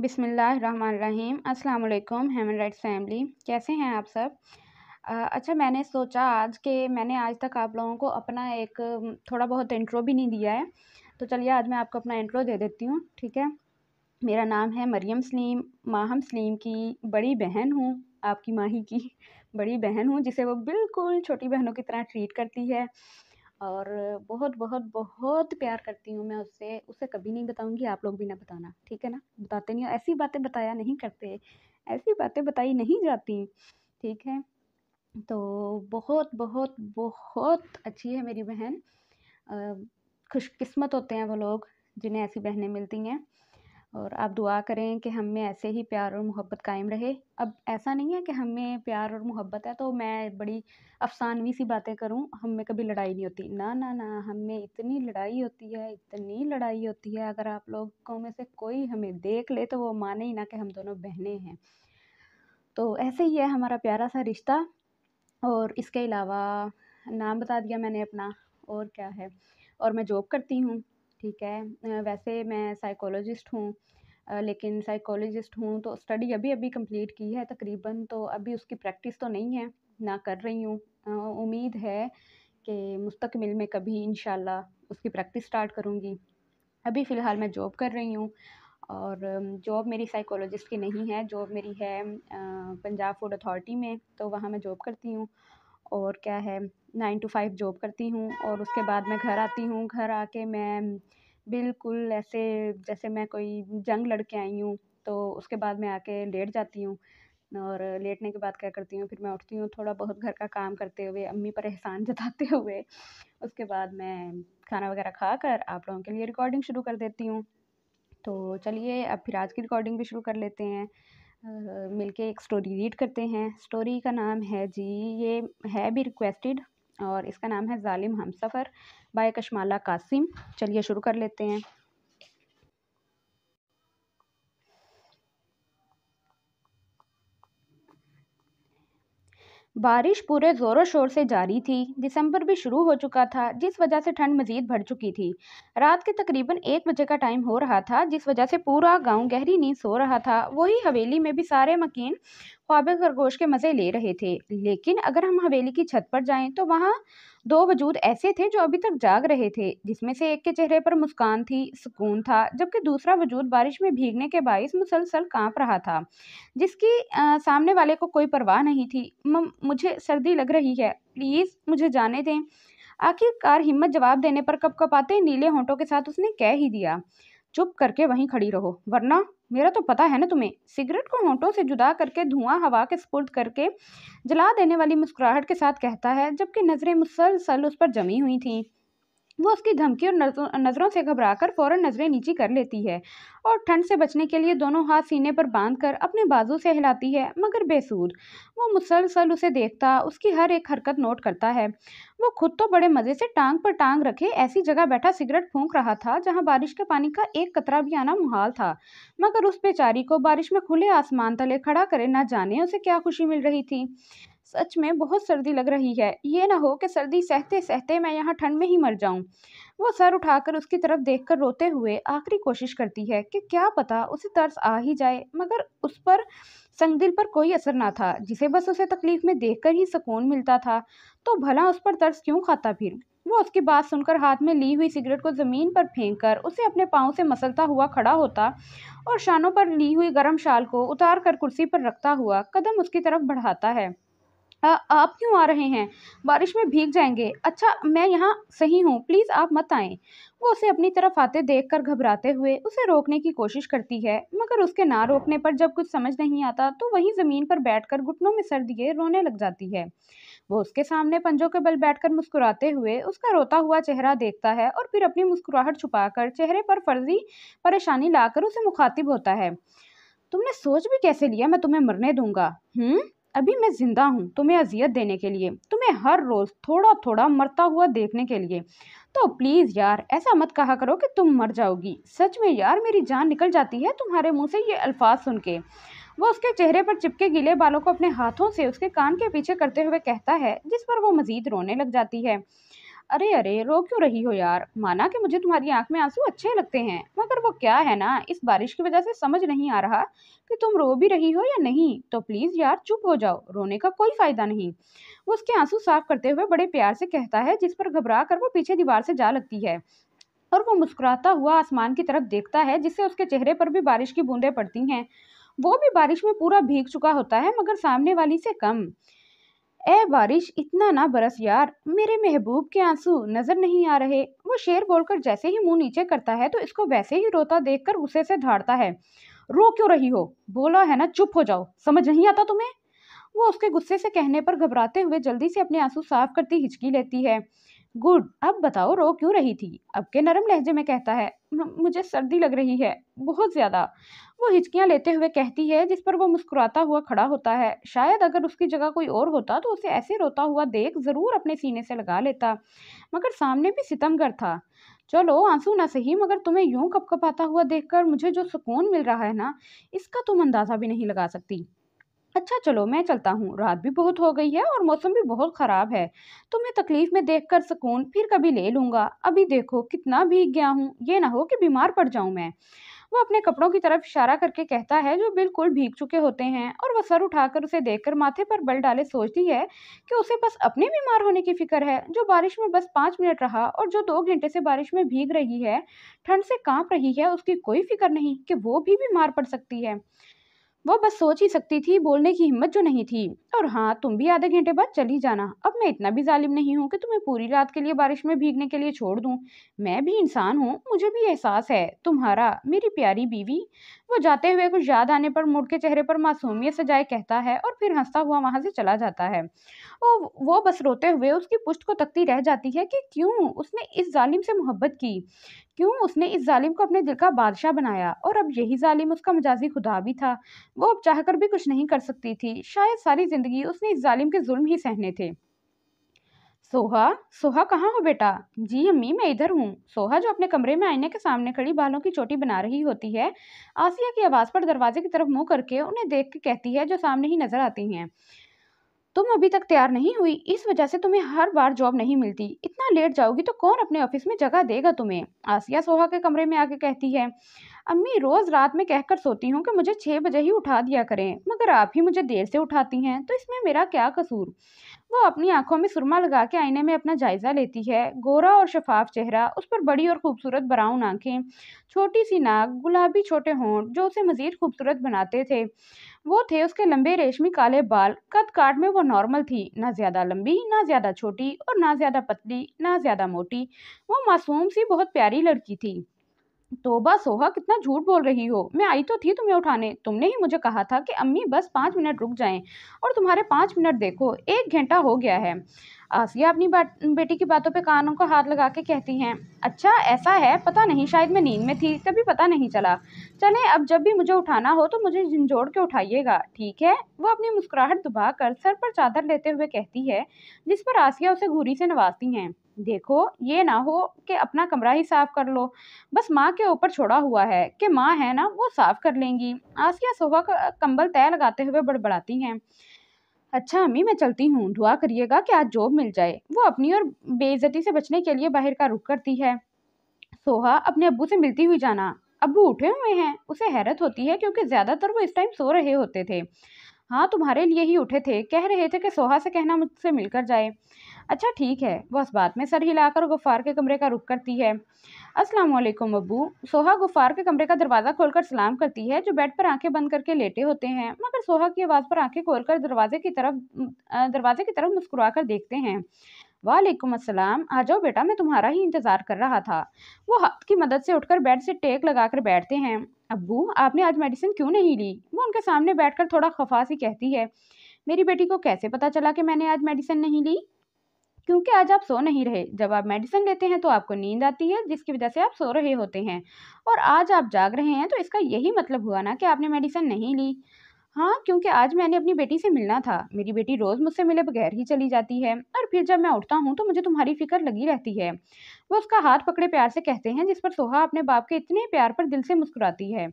बिसमीम अल्लाम हेमन rights family कैसे हैं आप सब आ, अच्छा मैंने सोचा आज के मैंने आज तक आप लोगों को अपना एक थोड़ा बहुत इंट्रो भी नहीं दिया है तो चलिए आज मैं आपको अपना इंट्रो दे देती हूँ ठीक है मेरा नाम है मरियम सलीम माहम सलीम की बड़ी बहन हूँ आपकी माही की बड़ी बहन हूँ जिसे वो बिल्कुल छोटी बहनों की तरह ट्रीट करती है और बहुत बहुत बहुत प्यार करती हूँ मैं उससे उसे कभी नहीं बताऊँगी आप लोग भी ना बताना ठीक है ना बताते नहीं ऐसी बातें बताया नहीं करते ऐसी बातें बताई नहीं जाती ठीक है तो बहुत बहुत बहुत अच्छी है मेरी बहन खुशकिस्मत होते हैं वो लोग जिन्हें ऐसी बहनें मिलती हैं और आप दुआ करें कि हम में ऐसे ही प्यार और मोहब्बत कायम रहे अब ऐसा नहीं है कि हम में प्यार और मोहब्बत है तो मैं बड़ी अफसानवी सी बातें करूं हम में कभी लड़ाई नहीं होती ना ना ना हम में इतनी लड़ाई होती है इतनी लड़ाई होती है अगर आप लोगों में से कोई हमें देख ले तो वो माने ही ना कि हम दोनों बहने हैं तो ऐसे ही है हमारा प्यारा सा रिश्ता और इसके अलावा नाम बता दिया मैंने अपना और क्या है और मैं जॉब करती हूँ ठीक है वैसे मैं साइकोलॉजिस्ट हूँ लेकिन साइकोलॉजिस्ट हूँ तो स्टडी अभी अभी कंप्लीट की है तकरीबन तो अभी उसकी प्रैक्टिस तो नहीं है ना कर रही हूँ उम्मीद है कि मुस्तकमिल में कभी इन उसकी प्रैक्टिस स्टार्ट करूँगी अभी फ़िलहाल मैं जॉब कर रही हूँ और जॉब मेरी साइकोलॉजिस्ट की नहीं है जॉब मेरी है पंजाब फूड अथॉरिटी में तो वहाँ मैं जॉब करती हूँ और क्या है नाइन टू फाइव जॉब करती हूँ और उसके बाद मैं घर आती हूँ घर आके मैं बिल्कुल ऐसे जैसे मैं कोई जंग लड़के आई हूँ तो उसके बाद मैं आके लेट जाती हूँ और लेटने के बाद क्या करती हूँ फिर मैं उठती हूँ थोड़ा बहुत घर का काम करते हुए अम्मी पर एहसान जताते हुए उसके बाद मैं खाना वगैरह खा कर आप लोगों के लिए रिकॉर्डिंग शुरू कर देती हूँ तो चलिए अब फिर आज की रिकॉर्डिंग भी शुरू कर लेते हैं मिलके एक स्टोरी रीड करते हैं स्टोरी का नाम है जी ये है भी रिक्वेस्टेड और इसका नाम है जालिम हमसफ़र बाय कशमाला कासिम चलिए शुरू कर लेते हैं बारिश पूरे ज़ोरों शोर से जारी थी दिसंबर भी शुरू हो चुका था जिस वजह से ठंड मजीद बढ़ चुकी थी रात के तकरीबन एक बजे का टाइम हो रहा था जिस वजह से पूरा गांव गहरी नींद सो रहा था वही हवेली में भी सारे मकीन ख्वाब खरगोश के मज़े ले रहे थे लेकिन अगर हम हवेली की छत पर जाएं तो वहाँ दो वजूद ऐसे थे जो अभी तक जाग रहे थे जिसमें से एक के चेहरे पर मुस्कान थी सुकून था जबकि दूसरा वजूद बारिश में भीगने के बायस मुसलसल कांप रहा था जिसकी आ, सामने वाले को कोई परवाह नहीं थी मुझे सर्दी लग रही है प्लीज़ मुझे जाने दें आखिरकार हिम्मत जवाब देने पर कप कपाते नीले होंठों के साथ उसने कह ही दिया चुप करके वहीं खड़ी रहो वरना मेरा तो पता है ना तुम्हें सिगरेट को होंठों से जुदा करके धुआं हवा के स्पुर्द करके जला देने वाली मुस्कुराहट के साथ कहता है जबकि नज़रें मुसलसल उस पर जमी हुई थीं वो उसकी धमकी और नज़रों से घबराकर फौरन नज़रें नीचे कर लेती है और ठंड से बचने के लिए दोनों हाथ सीने पर बांध कर अपने बाजू से हिलाती है मगर बेसूद वो मुसलसल उसे देखता उसकी हर एक हरकत नोट करता है वो खुद तो बड़े मज़े से टांग पर टांग रखे ऐसी जगह बैठा सिगरेट फूंक रहा था जहाँ बारिश के पानी का एक कतरा भी आना मुहाल था मगर उस बेचारी को बारिश में खुले आसमान तले खड़ा करे ना जाने उसे क्या खुशी मिल रही थी सच में बहुत सर्दी लग रही है ये ना हो कि सर्दी सहते सहते मैं यहाँ ठंड में ही मर जाऊँ वो सर उठाकर उसकी तरफ देखकर रोते हुए आखिरी कोशिश करती है कि क्या पता उसे तर्स आ ही जाए मगर उस पर संगदिल पर कोई असर ना था जिसे बस उसे तकलीफ़ में देखकर ही सुकून मिलता था तो भला उस पर तर्स क्यों खाता फिर वो उसकी बात सुनकर हाथ में ली हुई सिगरेट को ज़मीन पर फेंक कर उसे अपने पाँव से मसलता हुआ खड़ा होता और शानों पर ली हुई गर्म शाल को उतार कर कुर्सी पर रखता हुआ कदम उसकी तरफ बढ़ाता है आप क्यों आ रहे हैं बारिश में भीग जाएंगे अच्छा मैं यहाँ सही हूँ प्लीज़ आप मत आएँ वो उसे अपनी तरफ आते देख कर घबराते हुए उसे रोकने की कोशिश करती है मगर उसके ना रोकने पर जब कुछ समझ नहीं आता तो वहीं ज़मीन पर बैठकर घुटनों में सर दिए रोने लग जाती है वो उसके सामने पंजों के बल बैठकर मुस्कुराते हुए उसका रोता हुआ चेहरा देखता है और फिर अपनी मुस्कुराहट छुपाकर चेहरे पर फर्जी परेशानी लाकर उसे मुखातिब होता है तुमने सोच भी कैसे लिया मैं तुम्हें मरने दूंगा हम्म अभी मैं ज़िंदा हूँ तुम्हें अजियत देने के लिए तुम्हें हर रोज़ थोड़ा थोड़ा मरता हुआ देखने के लिए तो प्लीज़ यार ऐसा मत कहा करो कि तुम मर जाओगी सच में यार मेरी जान निकल जाती है तुम्हारे मुँह से ये अल्फाज सुन के वो उसके चेहरे पर चिपके गीले बालों को अपने हाथों से उसके कान के पीछे करते हुए कहता है जिस पर वो मज़ीद रोने लग जाती है अरे अरे रो क्यों रही हो यार माना कि मुझे तुम्हारी आंख में आंसू अच्छे लगते हैं मगर वो क्या है ना इस बारिश की वजह से समझ नहीं आ रहा कि तुम रो भी रही हो या नहीं तो प्लीज़ यार चुप हो जाओ रोने का कोई फ़ायदा नहीं वो उसके आंसू साफ करते हुए बड़े प्यार से कहता है जिस पर घबरा कर वो पीछे दीवार से जा लगती है और वो मुस्कुराता हुआ आसमान की तरफ देखता है जिससे उसके चेहरे पर भी बारिश की बूंदें पड़ती हैं वो भी बारिश में पूरा भीग चुका होता है मगर सामने वाली से कम ए बारिश इतना ना बरस यार मेरे महबूब के आंसू नजर नहीं आ रहे वो शेर बोलकर जैसे ही मुंह नीचे करता है तो इसको वैसे ही रोता देखकर उसे से धाड़ता है रो क्यों रही हो बोला है ना चुप हो जाओ समझ नहीं आता तुम्हें वो उसके गुस्से से कहने पर घबराते हुए जल्दी से अपने आंसू साफ करती हिचकी लेती है गुड अब बताओ रो क्यों रही थी अब के नरम लहजे में कहता है मुझे सर्दी लग रही है बहुत ज़्यादा वो हिचकियाँ लेते हुए कहती है जिस पर वो मुस्कुराता हुआ खड़ा होता है शायद अगर उसकी जगह कोई और होता तो उसे ऐसे रोता हुआ देख ज़रूर अपने सीने से लगा लेता मगर सामने भी सितमगर था चलो आंसू ना सही मगर तुम्हें यूं कपाता हुआ देखकर मुझे जो सुकून मिल रहा है ना इसका तुम अंदाज़ा भी नहीं लगा सकती अच्छा चलो मैं चलता हूँ रात भी बहुत हो गई है और मौसम भी बहुत ख़राब है तुम्हें तो तकलीफ़ में देख कर सुकून फिर कभी ले लूँगा अभी देखो कितना भीग गया हूँ ये ना हो कि बीमार पड़ जाऊँ मैं वो अपने कपड़ों की तरफ इशारा करके कहता है जो बिल्कुल भीग चुके होते हैं और वह सर उठाकर उसे देखकर माथे पर बल डाले सोचती है कि उसे बस अपने बीमार होने की फिक्र है जो बारिश में बस पाँच मिनट रहा और जो दो घंटे से बारिश में भीग रही है ठंड से कांप रही है उसकी कोई फिक्र नहीं कि वो भी बीमार पड़ सकती है वो बस सोच ही सकती थी बोलने की हिम्मत जो नहीं थी और हाँ तुम भी आधे घंटे बाद चली जाना अब मैं इतना भी जालिम नहीं हूँ कि तुम्हें पूरी रात के लिए बारिश में भीगने के लिए छोड़ दूँ मैं भी इंसान हूँ मुझे भी एहसास है तुम्हारा मेरी प्यारी बीवी वो जाते हुए कुछ याद आने पर मुड़ के चेहरे पर मासूमियत सजाए कहता है और फिर हंसता हुआ वहाँ से चला जाता है और वो बस रोते हुए उसकी पुष्ट को तकती रह जाती है कि क्यों उसने इस जालिम से मोहब्बत की क्यों उसने इस जालिम को अपने दिल का बादशाह बनाया और अब यही जालिम उसका मजाजी खुदा भी था वो अब चाहकर भी कुछ नहीं कर सकती थी शायद सारी ज़िंदगी उसने इस जालिम के जुल्म ही सहने थे सोहा सोहा कहाँ हो बेटा जी अम्मी मैं इधर हूँ सोहा जो अपने कमरे में आईने के सामने खड़ी बालों की चोटी बना रही होती है आसिया की आवाज़ पर दरवाजे की तरफ मुंह करके उन्हें देख के कहती है जो सामने ही नजर आती हैं तुम अभी तक तैयार नहीं हुई इस वजह से तुम्हें हर बार जॉब नहीं मिलती इतना लेट जाओगी तो कौन अपने ऑफिस में जगह देगा तुम्हें आसिया सोहा के कमरे में आके कहती है अम्मी रोज़ रात में कहकर सोती हूँ कि मुझे छः बजे ही उठा दिया करें मगर आप ही मुझे देर से उठाती हैं तो इसमें मेरा क्या कसूर वो अपनी आंखों में सुरमा लगा के आईने में अपना जायज़ा लेती है गोरा और शफाफ चेहरा उस पर बड़ी और खूबसूरत ब्राउन आंखें छोटी सी नाक गुलाबी छोटे होंठ जो उसे मज़ीद खूबसूरत बनाते थे वो थे उसके लंबे रेशमी काले बाल कद काट में वो नॉर्मल थी ना ज़्यादा लंबी ना ज़्यादा छोटी और ना ज़्यादा पतली ना ज़्यादा मोटी वो मासूम सी बहुत प्यारी लड़की थी तोबा सोहा कितना झूठ बोल रही हो मैं आई तो थी तुम्हें उठाने तुमने ही मुझे कहा था कि अम्मी बस पाँच मिनट रुक जाएं और तुम्हारे पाँच मिनट देखो एक घंटा हो गया है आसिया अपनी बेटी की बातों पे कानों का हाथ लगा के कहती हैं अच्छा ऐसा है पता नहीं शायद मैं नींद में थी तभी पता नहीं चला चले अब जब भी मुझे उठाना हो तो मुझे झंझोड़ के उठाइएगा ठीक है वो अपनी मुस्कुराहट दुबा कर सर पर चादर लेते हुए कहती है जिस पर आसिया उसे घूरी से नवाजती हैं देखो ये ना हो कि अपना कमरा ही साफ़ कर लो बस माँ के ऊपर छोड़ा हुआ है कि माँ है ना वो साफ़ कर लेंगी आसिया सोफा का कंबल तय लगाते हुए बड़बड़ाती हैं अच्छा अम्मी मैं चलती हूँ दुआ करिएगा कि आज जॉब मिल जाए वो अपनी और बेइज्जती से बचने के लिए बाहर का रुख करती है सोहा अपने अबू से मिलती हुई जाना अबू उठे हुए हैं उसे हैरत होती है क्योंकि ज़्यादातर वो इस टाइम सो रहे होते थे हाँ तुम्हारे लिए ही उठे थे कह रहे थे कि सोहा से कहना मुझसे मिलकर जाए अच्छा ठीक है बस बात में सर हिलाकर गुफ़ार के कमरे का रुख करती है अस्सलाम वालेकुम अबू सोहा गुफ़ार के कमरे का दरवाज़ा खोलकर सलाम करती है जो बेड पर आंखें बंद करके लेटे होते हैं मगर सोहा की आवाज़ पर आंखें खोलकर दरवाजे की तरफ दरवाजे की तरफ मुस्कुरा कर देखते हैं वालेकुम अस्सलाम आ जाओ बेटा मैं तुम्हारा ही इंतज़ार कर रहा था वो हाथ की मदद से उठकर बेड से टेक लगाकर बैठते हैं अबू आपने आज मेडिसिन क्यों नहीं ली वो उनके सामने बैठकर थोड़ा खफा सी कहती है मेरी बेटी को कैसे पता चला कि मैंने आज मेडिसिन नहीं ली क्योंकि आज आप सो नहीं रहे जब आप मेडिसिन लेते हैं तो आपको नींद आती है जिसकी वजह से आप सो रहे होते हैं और आज आप जाग रहे हैं तो इसका यही मतलब हुआ ना कि आपने मेडिसिन नहीं ली हाँ क्योंकि आज मैंने अपनी बेटी से मिलना था मेरी बेटी रोज़ मुझसे मिले बगैर ही चली जाती है और फिर जब मैं उठता हूँ तो मुझे तुम्हारी फिक्र लगी रहती है वो उसका हाथ पकड़े प्यार से कहते हैं जिस पर सोहा अपने बाप के इतने प्यार पर दिल से मुस्कुराती है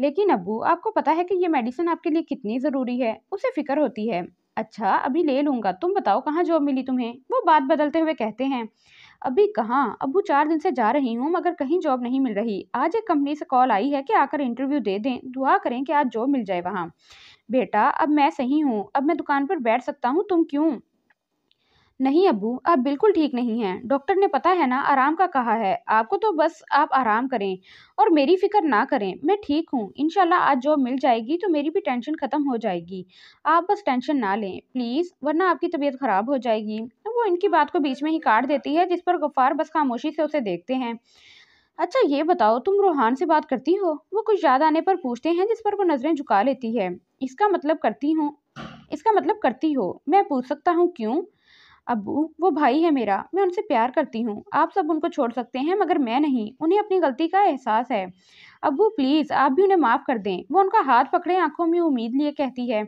लेकिन अबू आपको पता है कि ये मेडिसिन आपके लिए कितनी ज़रूरी है उसे फिक्र होती है अच्छा अभी ले लूँगा तुम बताओ कहाँ जॉब मिली तुम्हें वो बात बदलते हुए कहते हैं अभी कहाँ अबू चार दिन से जा रही हूँ मगर कहीं जॉब नहीं मिल रही आज एक कंपनी से कॉल आई है कि आकर इंटरव्यू दे दें दुआ करें कि आज जॉब मिल जाए वहाँ बेटा अब मैं सही हूँ अब मैं दुकान पर बैठ सकता हूँ तुम क्यों नहीं अबू आप बिल्कुल ठीक नहीं हैं डॉक्टर ने पता है ना आराम का कहा है आपको तो बस आप आराम करें और मेरी फिक्र ना करें मैं ठीक हूँ इनशाला आज जॉब मिल जाएगी तो मेरी भी टेंशन ख़त्म हो जाएगी आप बस टेंशन ना लें प्लीज़ वरना आपकी तबीयत ख़राब हो जाएगी वो इनकी बात को बीच में ही काट देती है जिस पर गफ़ार बस खामोशी से उसे देखते हैं अच्छा ये बताओ तुम रूहान से बात करती हो वो कुछ याद आने पर पूछते हैं जिस पर वो नज़रें झुका लेती है इसका मतलब करती हूँ इसका मतलब करती हो मैं पूछ सकता हूँ क्यों अबू वो भाई है मेरा मैं उनसे प्यार करती हूँ आप सब उनको छोड़ सकते हैं मगर मैं नहीं उन्हें अपनी गलती का एहसास है अबू प्लीज़ आप भी उन्हें माफ़ कर दें वो उनका हाथ पकड़े आंखों में उम्मीद लिए कहती है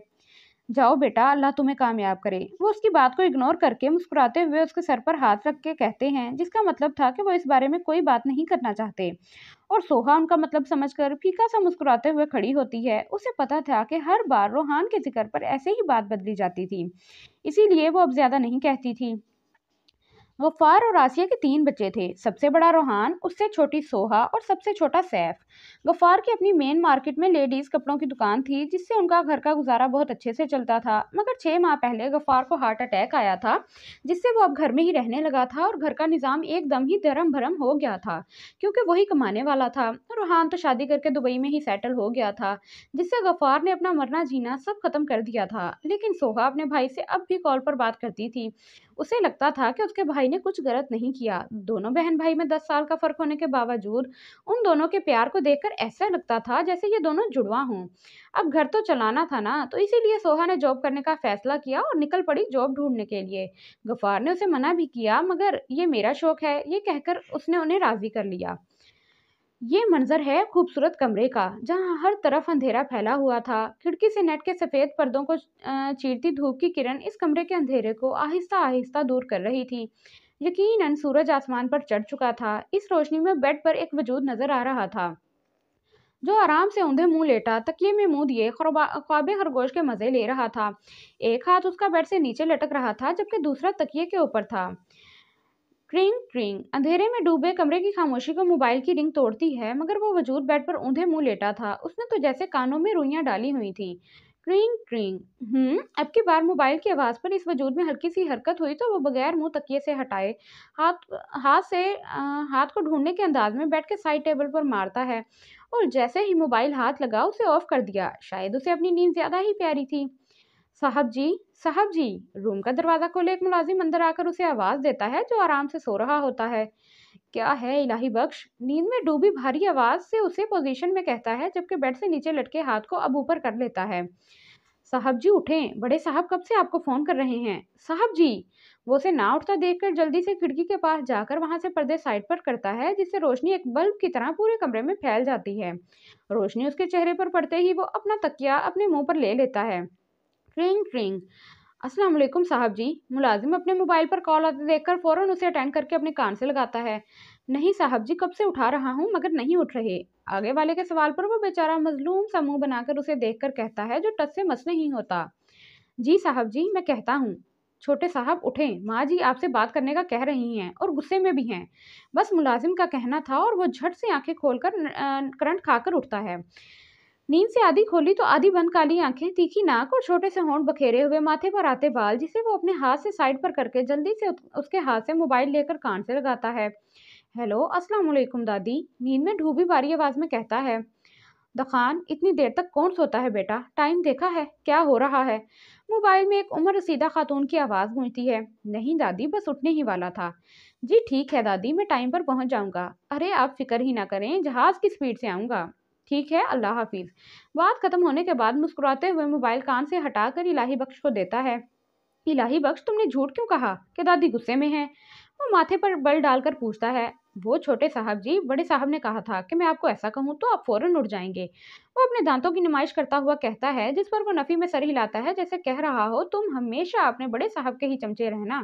जाओ बेटा अल्लाह तुम्हें कामयाब करे वो उसकी बात को इग्नोर करके मुस्कुराते हुए उसके सर पर हाथ रख के कहते हैं जिसका मतलब था कि वो इस बारे में कोई बात नहीं करना चाहते और सोहा उनका मतलब समझकर फीका सा मुस्कुराते हुए खड़ी होती है उसे पता था कि हर बार रोहान के जिक्र पर ऐसे ही बात बदली जाती थी इसीलिए वो अब ज़्यादा नहीं कहती थी वफार और आसिया के तीन बच्चे थे सबसे बड़ा रोहान उससे छोटी सोहा और सबसे छोटा सैफ गफ्फार की अपनी मेन मार्केट में लेडीज़ कपड़ों की दुकान थी जिससे उनका घर का गुजारा बहुत अच्छे से चलता था मगर छः माह पहले गफ़ार को हार्ट अटैक आया था जिससे वो अब घर में ही रहने लगा था और घर का निज़ाम एकदम ही धर्म भरम हो गया था क्योंकि वही कमाने वाला था रोहान तो शादी करके दुबई में ही सेटल हो गया था जिससे गफ़ार ने अपना मरना जीना सब ख़त्म कर दिया था लेकिन सोहा अपने भाई से अब भी कॉल पर बात करती थी उसे लगता था कि उसके भाई भाई ने कुछ गलत नहीं किया दोनों बहन भाई में दस साल का फर्क होने के बावजूद उन दोनों के प्यार को देखकर ऐसा लगता था जैसे ये दोनों जुड़वा हों अब घर तो चलाना था ना तो इसीलिए सोहा ने जॉब करने का फैसला किया और निकल पड़ी जॉब ढूंढने के लिए गफ्फार ने उसे मना भी किया मगर ये मेरा शौक है ये कहकर उसने उन्हें राज़ी कर लिया ये मंजर है खूबसूरत कमरे का जहाँ हर तरफ अंधेरा फैला हुआ था खिड़की से नेट के सफ़ेद पर्दों को चीरती धूप की किरण इस कमरे के अंधेरे को आहिस्ता आहिस्ता दूर कर रही थी यकीनन सूरज आसमान पर चढ़ चुका था इस रोशनी में बेड पर एक वजूद नज़र आ रहा था जो आराम से ऊंधे मुंह लेटा तकिए में मुंह दिए ख्वाबे खरगोश के मज़े ले रहा था एक हाथ उसका बेड से नीचे लटक रहा था जबकि दूसरा तकिए के ऊपर था क्रिंग ट्रिंग अंधेरे में डूबे कमरे की खामोशी को मोबाइल की रिंग तोड़ती है मगर वो वजूद बेड पर ऊंधे मुंह लेटा था उसने तो जैसे कानों में रुइयां डाली हुई थी क्रिंग ट्रिंग हम्म अब की बार मोबाइल की आवाज़ पर इस वजूद में हल्की सी हरकत हुई तो वो बगैर मुंह तकिए से हटाए हाथ हाथ से आ, हाथ को ढूंढने के अंदाज में बैठ के साइड टेबल पर मारता है और जैसे ही मोबाइल हाथ लगा उसे ऑफ कर दिया शायद उसे अपनी नींद ज़्यादा ही प्यारी थी साहब जी साहब जी रूम का दरवाज़ा खोले एक मुलाजिम अंदर आकर उसे आवाज़ देता है जो आराम से सो रहा होता है क्या है इलाही बख्श नींद में डूबी भारी आवाज़ से उसे पोजीशन में कहता है जबकि बेड से नीचे लटके हाथ को अब ऊपर कर लेता है साहब जी उठें बड़े साहब कब से आपको फ़ोन कर रहे हैं साहब जी वो उसे ना उठता देखकर जल्दी से खिड़की के पास जाकर वहां से पर्दे साइड पर करता है जिससे रोशनी एक बल्ब की तरह पूरे कमरे में फैल जाती है रोशनी उसके चेहरे पर पड़ते ही वो अपना तकिया अपने मुंह पर ले लेता है रिंग रिंग असलम साहब जी मुलाजिम अपने मोबाइल पर कॉल आते देखकर फ़ौरन उसे अटेंड करके अपने कान से लगाता है नहीं साहब जी कब से उठा रहा हूँ मगर नहीं उठ रहे आगे वाले के सवाल पर वो बेचारा मजलूम सा मुँह बनाकर उसे देखकर कहता है जो टस से मस नहीं होता जी साहब जी मैं कहता हूँ छोटे साहब उठें माँ जी आपसे बात करने का कह रही हैं और गुस्से में भी हैं बस मुलाजिम का कहना था और वो झट से आंखें खोलकर करंट खाकर उठता है नींद से आधी खोली तो आधी बंद काली आंखें तीखी नाक और छोटे से होंठ बखेरे हुए माथे पर आते बाल जिसे वो अपने हाथ से साइड पर करके जल्दी से उसके हाथ से मोबाइल लेकर कान से लगाता है हेलो अस्सलाम वालेकुम दादी नींद में ढूबी बारी आवाज़ में कहता है दखान इतनी देर तक कौन सोता है बेटा टाइम देखा है क्या हो रहा है मोबाइल में एक उम्र रसीदा खातून की आवाज़ गूंजती है नहीं दादी बस उठने ही वाला था जी ठीक है दादी मैं टाइम पर पहुंच जाऊंगा अरे आप फिक्र ही ना करें जहाज़ की स्पीड से आऊंगा ठीक है अल्लाह हाफिज़ बात ख़त्म होने के बाद मुस्कुराते हुए मोबाइल कान से हटाकर इलाही बख्श को देता है इलाही बख्श तुमने झूठ क्यों कहा कि दादी गुस्से में है वो माथे पर बल डालकर पूछता है वो छोटे साहब जी बड़े साहब ने कहा था कि मैं आपको ऐसा कहूँ तो आप फ़ौरन उड़ जाएंगे वो अपने दांतों की नुमाइश करता हुआ कहता है जिस पर वो नफ़ी में सर हिलाता है जैसे कह रहा हो तुम हमेशा अपने बड़े साहब के ही चमचे रहना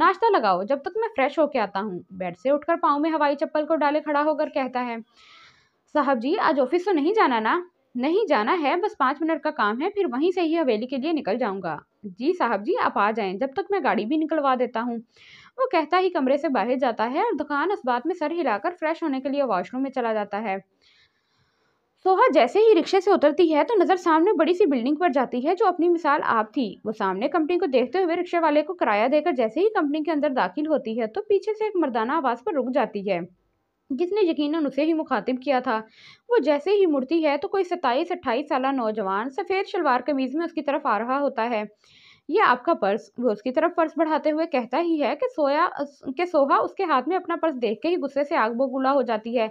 नाश्ता लगाओ जब तक मैं फ्रेश होके आता हूँ बेड से उठकर पाँव में हवाई चप्पल को डाले खड़ा होकर कहता है साहब जी आज ऑफिस तो नहीं जाना ना नहीं जाना है बस पाँच मिनट का काम है फिर वहीं से ही हवेली के लिए निकल जाऊंगा जी साहब जी आप आ जाएं जब तक मैं गाड़ी भी निकलवा देता हूँ वो कहता ही कमरे से बाहर जाता है और दुकान उस बात में सर हिलाकर फ्रेश होने के लिए वॉशरूम में चला जाता है सोहा जैसे ही रिक्शे से उतरती है तो नज़र सामने बड़ी सी बिल्डिंग पर जाती है जो अपनी मिसाल आप थी वो सामने कंपनी को देखते हुए रिक्शे वाले को किराया देकर जैसे ही कंपनी के अंदर दाखिल होती है तो पीछे से एक मर्दाना आवाज़ पर रुक जाती है जिसने यकीनन उसे ही मुखातिब किया था वो जैसे ही मुड़ती है तो कोई सताईस अट्ठाईस साल नौजवान सफ़ेद शलवार कमीज़ में उसकी तरफ आ रहा होता है यह आपका पर्स वो उसकी तरफ पर्स बढ़ाते हुए कहता ही है कि सोया के सोहा उसके हाथ में अपना पर्स देख के ही गुस्से से आग बोगुला हो जाती है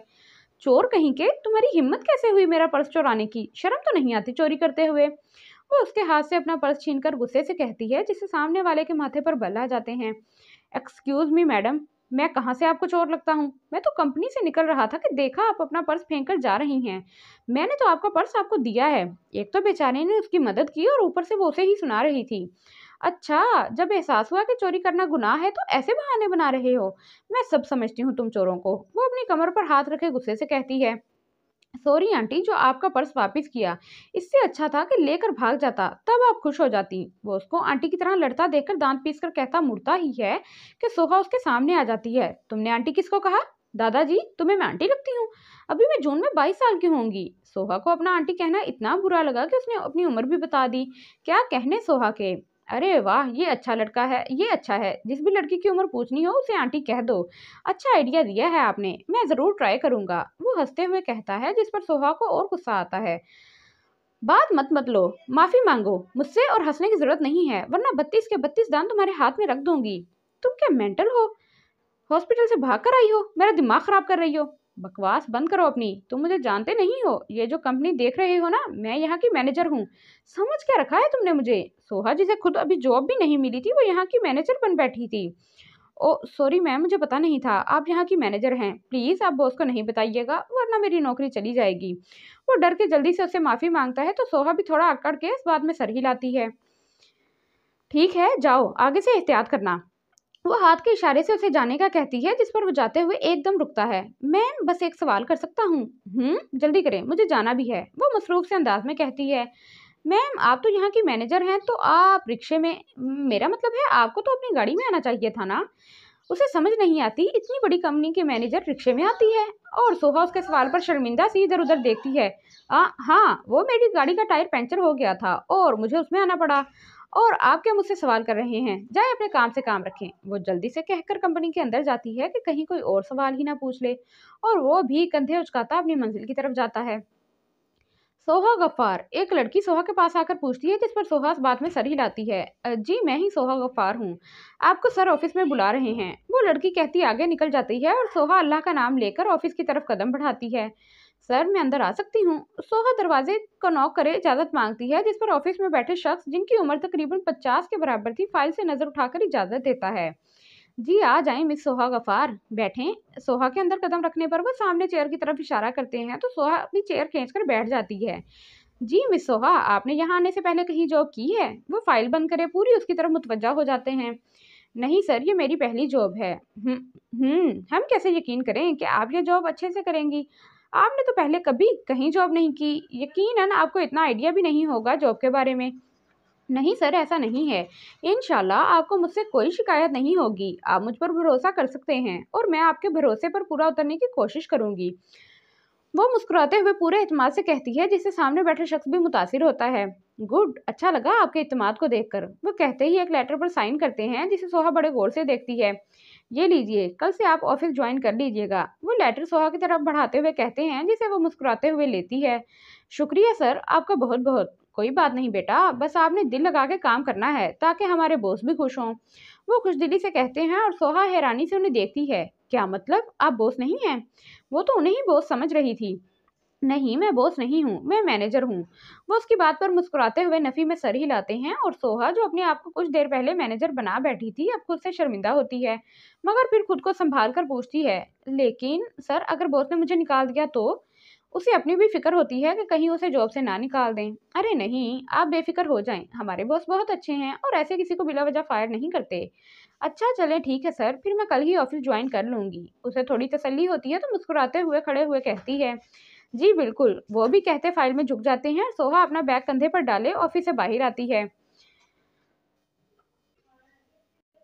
चोर कहीं के तुम्हारी हिम्मत कैसे हुई मेरा पर्स चोराने की शर्म तो नहीं आती चोरी करते हुए वो उसके हाथ से अपना पर्स छीनकर गुस्से से कहती है जिससे सामने वाले के माथे पर बल आ जाते हैं एक्सक्यूज़ मी मैडम मैं कहाँ से आपको चोर लगता हूँ मैं तो कंपनी से निकल रहा था कि देखा आप अपना पर्स फेंक कर जा रही हैं मैंने तो आपका पर्स आपको दिया है एक तो बेचारे ने उसकी मदद की और ऊपर से वो उसे ही सुना रही थी अच्छा जब एहसास हुआ कि चोरी करना गुनाह है तो ऐसे बहाने बना रहे हो मैं सब समझती हूँ तुम चोरों को वो अपनी कमर पर हाथ रखे गुस्से से कहती है सॉरी आंटी जो आपका पर्स वापस किया इससे अच्छा था कि लेकर भाग जाता तब आप खुश हो जाती वो उसको आंटी की तरह लड़ता देखकर दांत पीस कर कहता मुड़ता ही है कि सोहा उसके सामने आ जाती है तुमने आंटी किसको कहा दादाजी तुम्हें मैं आंटी लगती हूँ अभी मैं जून में बाईस साल की होंगी सोहा को अपना आंटी कहना इतना बुरा लगा कि उसने अपनी उम्र भी बता दी क्या कहने सोहा के अरे वाह ये अच्छा लड़का है ये अच्छा है जिस भी लड़की की उम्र पूछनी हो उसे आंटी कह दो अच्छा आइडिया दिया है आपने मैं ज़रूर ट्राई करूँगा वो हंसते हुए कहता है जिस पर सोहा को और गुस्सा आता है बात मत मत लो माफ़ी मांगो मुझसे और हंसने की ज़रूरत नहीं है वरना बत्तीस के बत्तीस दान तुम्हारे हाथ में रख दूंगी तुम क्या मेंटल हो हॉस्पिटल से भाग कर आई हो मेरा दिमाग ख़राब कर रही हो बकवास बंद करो अपनी तुम मुझे जानते नहीं हो ये जो कंपनी देख रहे हो ना मैं यहाँ की मैनेजर हूँ समझ क्या रखा है तुमने मुझे सोहा जिसे खुद अभी जॉब भी नहीं मिली थी वो यहाँ की मैनेजर बन बैठी थी ओ सॉरी मैम मुझे पता नहीं था आप यहाँ की मैनेजर हैं प्लीज़ आप बॉस को नहीं बताइएगा वरना मेरी नौकरी चली जाएगी वो डर के जल्दी से उससे माफ़ी मांगता है तो सोहा भी थोड़ा अकड़ के इस बात में सर हिलाती है ठीक है जाओ आगे से एहतियात करना वो हाथ के इशारे से उसे जाने का कहती है जिस पर वो जाते हुए एकदम रुकता है मैं बस एक सवाल कर सकता हूँ हम्म, जल्दी करें मुझे जाना भी है वो मसरूफ से अंदाज में कहती है मैम आप तो यहाँ की मैनेजर हैं तो आप रिक्शे में मेरा मतलब है आपको तो अपनी गाड़ी में आना चाहिए था ना उसे समझ नहीं आती इतनी बड़ी कंपनी के मैनेजर रिक्शे में आती है और सोहा उसके सवाल पर शर्मिंदा सी इधर उधर देखती है आ, हाँ वो मेरी गाड़ी का टायर पंचर हो गया था और मुझे उसमें आना पड़ा और आप क्या मुझसे सवाल कर रहे हैं जाए अपने काम से काम रखें वो जल्दी से कहकर कंपनी के अंदर जाती है कि कहीं कोई और सवाल ही ना पूछ ले और वो भी कंधे उचकाता अपनी मंजिल की तरफ जाता है सोहा गफ्फार एक लड़की सोहा के पास आकर पूछती है जिस पर सोहा इस बात में सर हिलाती है जी मैं ही सोहा गफ्फार हूँ आपको सर ऑफिस में बुला रहे हैं वो लड़की कहती आगे निकल जाती है और सोहा अल्लाह का नाम लेकर ऑफिस की तरफ कदम बढ़ाती है सर मैं अंदर आ सकती हूँ सोहा दरवाजे को नॉक करे इजाज़त मांगती है जिस पर ऑफिस में बैठे शख्स जिनकी उम्र तकरीबन पचास के बराबर थी फाइल से नज़र उठाकर इजाज़त देता है जी आ जाए मिस सोहा गफ़ार बैठें सोहा के अंदर कदम रखने पर वह सामने चेयर की तरफ इशारा करते हैं तो सोहा अपनी चेयर खींच कर बैठ जाती है जी मिस सोहा आपने यहाँ आने से पहले कहीं जॉब की है वो फाइल बंद करे पूरी उसकी तरफ मुतवजा हो जाते हैं नहीं सर ये मेरी पहली जॉब है हम्म, हम्म, हम कैसे यकीन करें कि आप ये जॉब अच्छे से करेंगी आपने तो पहले कभी कहीं जॉब नहीं की यकीनन आपको इतना आइडिया भी नहीं होगा जॉब के बारे में नहीं सर ऐसा नहीं है इन आपको मुझसे कोई शिकायत नहीं होगी आप मुझ पर भरोसा कर सकते हैं और मैं आपके भरोसे पर पूरा उतरने की कोशिश करूँगी वो मुस्कुराते हुए पूरे अहतमाद से कहती है जिससे सामने बैठे शख्स भी मुतासर होता है गुड अच्छा लगा आपके अहतमाद को देखकर वो कहते ही एक लेटर पर साइन करते हैं जिसे सोहा बड़े गौर से देखती है ये लीजिए कल से आप ऑफिस ज्वाइन कर लीजिएगा वो लेटर सोहा की तरफ बढ़ाते हुए कहते हैं जिसे वो मुस्कुराते हुए लेती है शुक्रिया सर आपका बहुत बहुत कोई बात नहीं बेटा बस आपने दिल लगा के काम करना है ताकि हमारे बॉस भी खुश हों वो खुश दिली से कहते हैं और सोहा हैरानी से उन्हें देखती है क्या मतलब आप बॉस नहीं हैं वो तो उन्हें ही बॉस समझ रही थी नहीं मैं बॉस नहीं हूँ मैं मैनेजर हूँ वो उसकी बात पर मुस्कुराते हुए नफ़ी में सर हिलाते हैं और सोहा जो अपने आप को कुछ देर पहले मैनेजर बना बैठी थी अब खुद से शर्मिंदा होती है मगर फिर खुद को संभाल कर पूछती है लेकिन सर अगर बॉस ने मुझे निकाल दिया तो उसे अपनी भी फिक्र होती है कि कहीं उसे जॉब से ना निकाल दें अरे नहीं आप बेफिक्र हो जाएं हमारे बॉस बहुत अच्छे हैं और ऐसे किसी को बिला वजह फायर नहीं करते अच्छा चले ठीक है सर फिर मैं कल ही ऑफिस ज्वाइन कर लूँगी उसे थोड़ी तसल्ली होती है तो मुस्कुराते हुए खड़े हुए कहती है जी बिल्कुल वो भी कहते फाइल में झुक जाते हैं सोहा अपना बैग कंधे पर डाले ऑफिस से बाहर आती है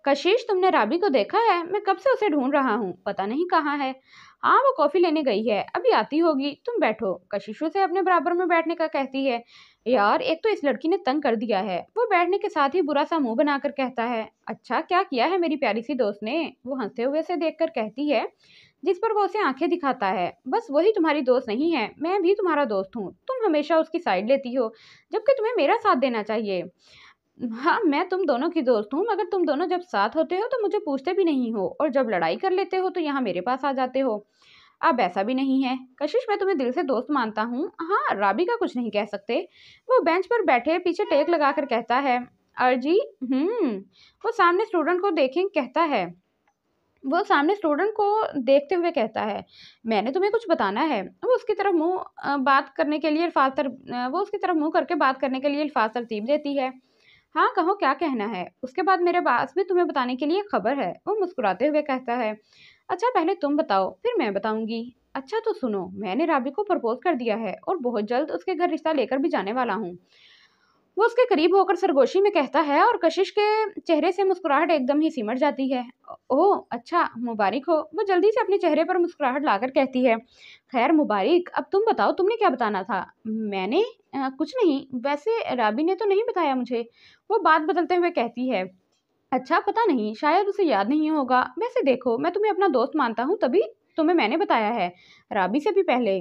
कशिश तुमने राबी को देखा है मैं कब से उसे ढूंढ रहा हूँ पता नहीं कहाँ है हाँ वो कॉफ़ी लेने गई है अभी आती होगी तुम बैठो कशिश उसे अपने बराबर में बैठने का कहती है यार एक तो इस लड़की ने तंग कर दिया है वो बैठने के साथ ही बुरा सा मुंह बनाकर कहता है अच्छा क्या किया है मेरी प्यारी सी दोस्त ने वो हंसते हुए से देख कहती है जिस पर वो उसे आंखें दिखाता है बस वही तुम्हारी दोस्त नहीं है मैं भी तुम्हारा दोस्त हूँ तुम हमेशा उसकी साइड लेती हो जबकि तुम्हें मेरा साथ देना चाहिए हाँ मैं तुम दोनों की दोस्त हूँ मगर तुम दोनों जब साथ होते हो तो मुझे पूछते भी नहीं हो और जब लड़ाई कर लेते हो तो यहाँ मेरे पास आ जाते हो अब ऐसा भी नहीं है कशिश मैं तुम्हें दिल से दोस्त मानता हूँ हाँ राबी का कुछ नहीं कह सकते वो बेंच पर बैठे पीछे टेक कर कहता है अर्जी हम्म वो सामने स्टूडेंट को देखें कहता है वो सामने स्टूडेंट को देखते हुए कहता है मैंने तुम्हें कुछ बताना है वो उसकी तरफ मुंह बात करने के लिए अल्फाज तर वो उसकी तरफ मुंह करके बात करने के लिए अल्फाज तरतीब देती है हाँ कहो क्या कहना है उसके बाद मेरे पास भी तुम्हें बताने के लिए खबर है वो मुस्कुराते हुए कहता है अच्छा पहले तुम बताओ फिर मैं बताऊँगी अच्छा तो सुनो मैंने राबी को प्रपोज कर दिया है और बहुत जल्द उसके घर रिश्ता लेकर भी जाने वाला हूँ वो उसके करीब होकर सरगोशी में कहता है और कशिश के चेहरे से मुस्कुराहट एकदम ही सिमट जाती है ओह अच्छा मुबारक हो वो जल्दी से अपने चेहरे पर मुस्कुराहट लाकर कहती है खैर मुबारक अब तुम बताओ तुमने क्या बताना था मैंने आ, कुछ नहीं वैसे राबी ने तो नहीं बताया मुझे वो बात बदलते हुए कहती है अच्छा पता नहीं शायद उसे याद नहीं होगा वैसे देखो मैं तुम्हें अपना दोस्त मानता हूँ तभी तुम्हें मैंने बताया है राबी से भी पहले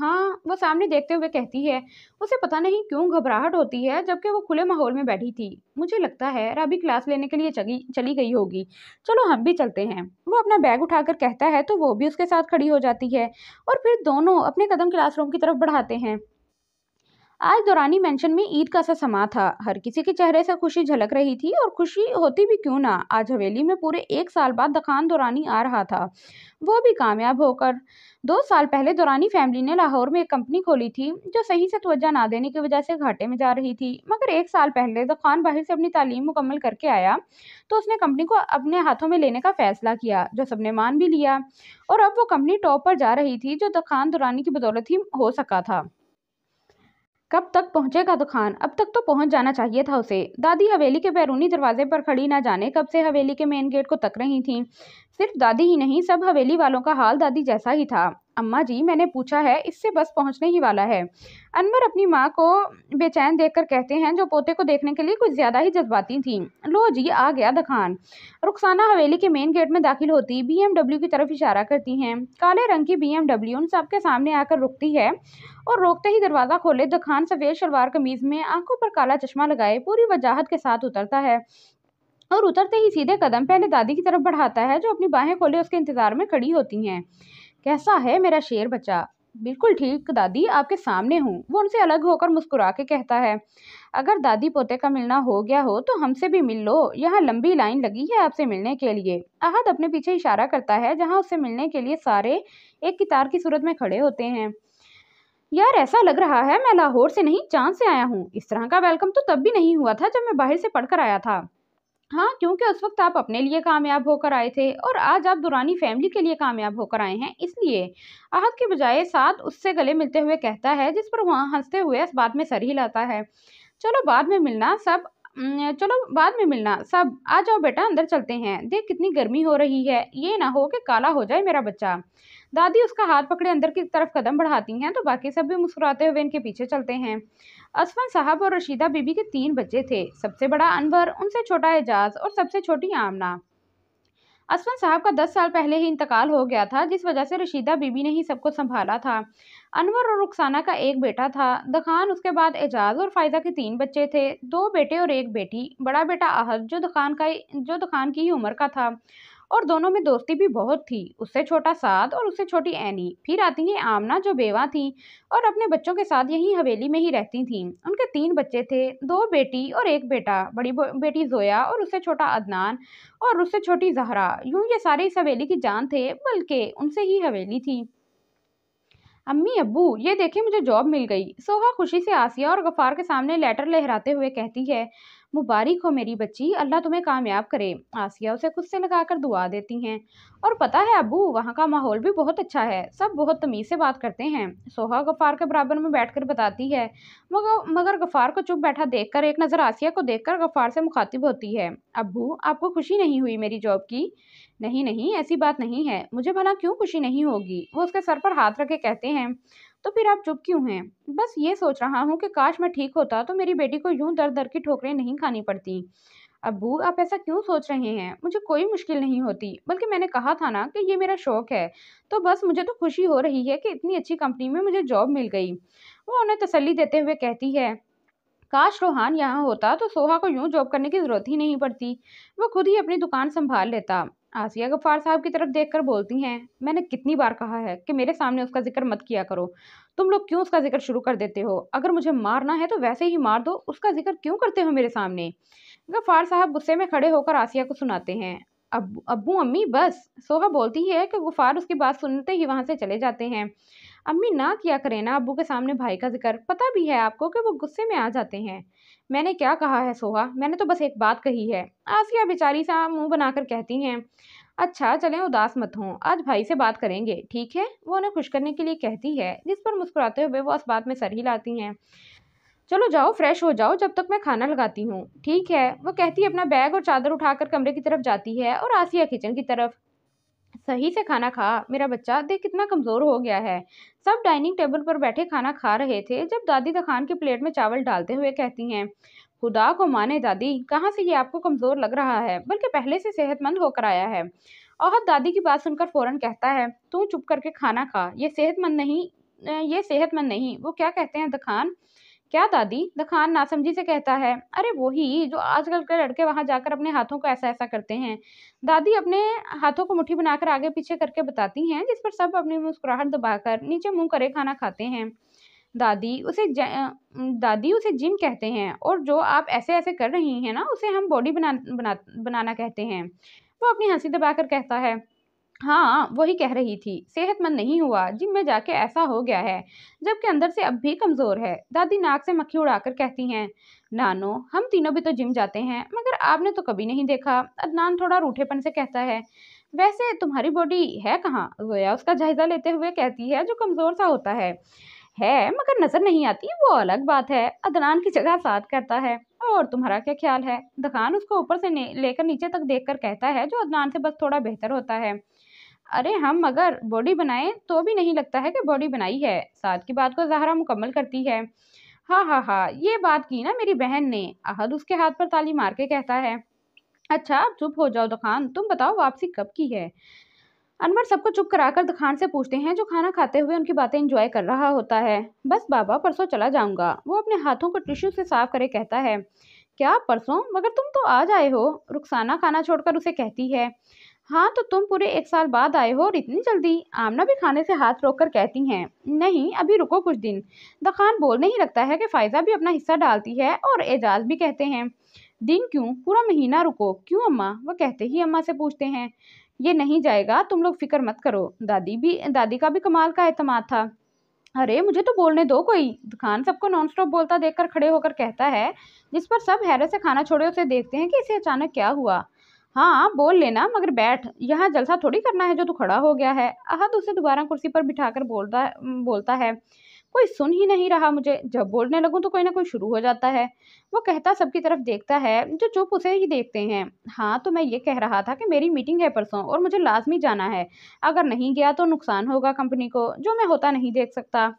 हाँ वो सामने देखते हुए कहती है उसे पता नहीं क्यों घबराहट होती है जबकि वो खुले माहौल में बैठी थी मुझे लगता है राबी क्लास लेने के लिए चली चली गई होगी चलो हम भी चलते हैं वो अपना बैग उठाकर कहता है तो वो भी उसके साथ खड़ी हो जाती है और फिर दोनों अपने कदम क्लासरूम की तरफ बढ़ाते हैं आज दौरानी मेंशन में ईद का सा समा था हर किसी के चेहरे से खुशी झलक रही थी और खुशी होती भी क्यों ना आज हवेली में पूरे एक साल बाद दखान दौरानी आ रहा था वो भी कामयाब होकर दो साल पहले दौरानी फैमिली ने लाहौर में एक कंपनी खोली थी जो सही से तोज्जा ना देने की वजह से घाटे में जा रही थी मगर एक साल पहले दखान बाहर से अपनी तालीम मुकम्मल करके आया तो उसने कंपनी को अपने हाथों में लेने का फैसला किया जो सबने मान भी लिया और अब वो कंपनी टॉप पर जा रही थी जो दखान दौरानी की बदौलत ही हो सका था कब तक पहुंचेगा दुकान अब तक तो पहुंच जाना चाहिए था उसे दादी हवेली के बैरूनी दरवाजे पर खड़ी ना जाने कब से हवेली के मेन गेट को तक रही थीं सिर्फ दादी ही नहीं सब हवेली वालों का हाल दादी जैसा ही था अम्मा जी मैंने पूछा है इससे बस पहुंचने ही वाला है अनवर अपनी माँ को बेचैन देखकर कहते हैं जो पोते को देखने के लिए कुछ ज़्यादा ही जज्बाती थी लो जी आ गया दखान रुखसाना हवेली के मेन गेट में दाखिल होती बीएमडब्ल्यू की तरफ इशारा करती हैं काले रंग की बीएमडब्ल्यू उन सबके सामने आकर रुकती है और रोकते ही दरवाज़ा खोले दखान सफ़ेद शलवार कमीज़ में आंखों पर काला चश्मा लगाए पूरी वजाहत के साथ उतरता है और उतरते ही सीधे कदम पहले दादी की तरफ बढ़ाता है जो अपनी बाहें खोले उसके इंतज़ार में खड़ी होती हैं कैसा है मेरा शेर बच्चा बिल्कुल ठीक दादी आपके सामने हूँ वो उनसे अलग होकर मुस्कुरा के कहता है अगर दादी पोते का मिलना हो गया हो तो हमसे भी मिल लो यहाँ लंबी लाइन लगी है आपसे मिलने के लिए अहद अपने पीछे इशारा करता है जहाँ उससे मिलने के लिए सारे एक कितार की सूरत में खड़े होते हैं यार ऐसा लग रहा है मैं लाहौर से नहीं चांद से आया हूँ इस तरह का वेलकम तो तब भी नहीं हुआ था जब मैं बाहर से पढ़कर आया था हाँ क्योंकि उस वक्त आप अपने लिए कामयाब होकर आए थे और आज आप दुरानी फैमिली के लिए कामयाब होकर आए हैं इसलिए अहद के बजाय साथ उससे गले मिलते हुए कहता है जिस पर वहाँ हंसते हुए इस बात में सर ही लाता है चलो बाद में मिलना सब चलो बाद में मिलना सब आ जाओ बेटा अंदर चलते हैं देख कितनी गर्मी हो रही है ये ना हो कि काला हो जाए मेरा बच्चा दादी उसका हाथ पकड़े अंदर की तरफ कदम बढ़ाती हैं तो बाकी सब भी मुस्कुराते हुए इनके पीछे चलते हैं असफन साहब और रशीदा बीबी के तीन बच्चे थे सबसे बड़ा अनवर उनसे छोटा एजाज और सबसे छोटी आमना असफन साहब का दस साल पहले ही इंतकाल हो गया था जिस वजह से रशीदा बीबी ने ही सबको संभाला था अनवर और रुखसाना का एक बेटा था दखान उसके बाद एजाज और फायदा के तीन बच्चे थे दो बेटे और एक बेटी बड़ा बेटा आहद जो दखान का जो दखान की ही उम्र का था और दोनों में दोस्ती भी बहुत थी उससे छोटा साद और उससे छोटी एनी फिर आती हैं आमना जो बेवा थी और अपने बच्चों के साथ यहीं हवेली में ही रहती थीं उनके तीन बच्चे थे दो बेटी और एक बेटा बड़ी बेटी जोया और उससे छोटा अदनान और उससे छोटी जहरा यूं ये सारे इस हवेली की जान थे बल्कि उनसे ही हवेली थी अम्मी अबू ये देखे मुझे जॉब मिल गई सोहा खुशी से आसिया और गफ़ार के सामने लेटर लहराते हुए कहती है मुबारक हो मेरी बच्ची अल्लाह तुम्हें कामयाब करे आसिया उसे खुद से लगाकर दुआ देती हैं और पता है अबू वहाँ का माहौल भी बहुत अच्छा है सब बहुत तमीज़ से बात करते हैं सोहा गफ़ार के बराबर में बैठकर बताती है मगर मगर गफ़ार को चुप बैठा देखकर एक नज़र आसिया को देखकर गफ़ार से मुखातिब होती है अबू आपको खुशी नहीं हुई मेरी जॉब की नहीं नहीं ऐसी बात नहीं है मुझे भला क्यों खुशी नहीं होगी वो उसके सर पर हाथ रखे कहते हैं तो फिर आप चुप क्यों हैं बस ये सोच रहा हूँ कि काश मैं ठीक होता तो मेरी बेटी को यूं दर दर की ठोकरें नहीं खानी पड़ती अबू आप ऐसा क्यों सोच रहे हैं मुझे कोई मुश्किल नहीं होती बल्कि मैंने कहा था ना कि ये मेरा शौक़ है तो बस मुझे तो खुशी हो रही है कि इतनी अच्छी कंपनी में मुझे जॉब मिल गई वो उन्हें तसल्ली देते हुए कहती है काश रोहान यहाँ होता तो सोहा को यूं जॉब करने की ज़रूरत ही नहीं पड़ती वो खुद ही अपनी दुकान संभाल लेता आसिया गफ्फ़ार साहब की तरफ देखकर बोलती हैं मैंने कितनी बार कहा है कि मेरे सामने उसका जिक्र मत किया करो तुम लोग क्यों उसका जिक्र शुरू कर देते हो अगर मुझे मारना है तो वैसे ही मार दो उसका जिक्र क्यों करते हो मेरे सामने गफ्फार साहब गुस्से में खड़े होकर आसिया को सुनाते हैं अब अबू अम्मी बस सोहा बोलती है कि गुफार उसकी बात सुनते ही वहाँ से चले जाते हैं अम्मी ना किया करें ना अबू के सामने भाई का जिक्र पता भी है आपको कि वो गुस्से में आ जाते हैं मैंने क्या कहा है सोहा मैंने तो बस एक बात कही है आसिया बेचारी सा मुंह बनाकर कहती हैं अच्छा चलें उदास मत हों आज भाई से बात करेंगे ठीक है वो उन्हें खुश करने के लिए कहती है जिस पर मुस्कुराते हुए वो इस बात में सर ही लाती हैं चलो जाओ फ्रेश हो जाओ जब तक मैं खाना लगाती हूँ ठीक है वो कहती है अपना बैग और चादर उठाकर कमरे की तरफ जाती है और आसिया किचन की तरफ सही से खाना खा मेरा बच्चा देख कितना कमज़ोर हो गया है सब डाइनिंग टेबल पर बैठे खाना खा रहे थे जब दादी दखान की प्लेट में चावल डालते हुए कहती हैं खुदा को माने दादी कहाँ से ये आपको कमज़ोर लग रहा है बल्कि पहले से सेहतमंद होकर आया है औहद दादी की बात सुनकर फ़ौरन कहता है तू चुप करके खाना खा ये सेहतमंद नहीं ये सेहतमंद नहीं वो क्या कहते हैं दखान क्या दादी द खान नासमझी से कहता है अरे वही जो आजकल के लड़के वहाँ जाकर अपने हाथों को ऐसा ऐसा करते हैं दादी अपने हाथों को मुट्ठी बनाकर आगे पीछे करके बताती हैं जिस पर सब अपनी मुस्कुराहट दबाकर नीचे मुंह करे खाना खाते हैं दादी उसे दादी उसे जिम कहते हैं और जो आप ऐसे ऐसे कर रही हैं ना उसे हम बॉडी बना बना बनाना कहते हैं वो अपनी हंसी दबाकर कहता है हाँ वही कह रही थी सेहतमंद नहीं हुआ जिम में जाके ऐसा हो गया है जबकि अंदर से अब भी कमज़ोर है दादी नाक से मक्खी उड़ाकर कहती हैं नानो हम तीनों भी तो जिम जाते हैं मगर आपने तो कभी नहीं देखा अदनान थोड़ा रूठेपन से कहता है वैसे तुम्हारी बॉडी है कहाँ जोया उसका जायज़ा लेते हुए कहती है जो कमज़ोर सा होता है है मगर नज़र नहीं आती वो अलग बात है अदनान की जगह साथ करता है और तुम्हारा क्या ख्याल है दखान उसको ऊपर से लेकर नीचे तक देखकर कहता है जो अदनान से बस थोड़ा बेहतर होता है अरे हम अगर बॉडी बनाएं तो भी नहीं लगता है कि बॉडी बनाई है साथ की बात को जहरा मुकम्मल करती है हाँ हाँ हाँ ये बात की ना मेरी बहन ने अहद उसके हाथ पर ताली मार के कहता है अच्छा आप चुप हो जाओ दुखान तुम बताओ वापसी कब की है अनवर सबको चुप कराकर दुखान से पूछते हैं जो खाना खाते हुए उनकी बातें इंजॉय कर रहा होता है बस बाबा परसों चला जाऊंगा वो अपने हाथों को टिश्यू से साफ करे कहता है क्या परसों मगर तुम तो आ जाए हो रुखसाना खाना छोड़कर उसे कहती है हाँ तो तुम पूरे एक साल बाद आए हो और इतनी जल्दी आमना भी खाने से हाथ रोक कर कहती हैं नहीं अभी रुको कुछ दिन खान बोल नहीं लगता है कि फ़ायज़ा भी अपना हिस्सा डालती है और एजाज भी कहते हैं दिन क्यों पूरा महीना रुको क्यों अम्मा वह कहते ही अम्मा से पूछते हैं ये नहीं जाएगा तुम लोग फिक्र मत करो दादी भी दादी का भी कमाल का अहतमाद था अरे मुझे तो बोलने दो कोई खान सबको नॉन स्टॉप बोलता देखकर खड़े होकर कहता है जिस पर सब हैरत से खाना छोड़े उसे देखते हैं कि इसे अचानक क्या हुआ हाँ बोल लेना मगर बैठ यहाँ जलसा थोड़ी करना है जो तू खड़ा हो गया है अहद उसे दोबारा कुर्सी पर बिठा कर बोलता बोलता है कोई सुन ही नहीं रहा मुझे जब बोलने लगूँ तो कोई ना कोई शुरू हो जाता है वो कहता सबकी तरफ देखता है जो चुप उसे ही देखते हैं हाँ तो मैं ये कह रहा था कि मेरी मीटिंग है परसों और मुझे लाजमी जाना है अगर नहीं गया तो नुकसान होगा कंपनी को जो मैं होता नहीं देख सकता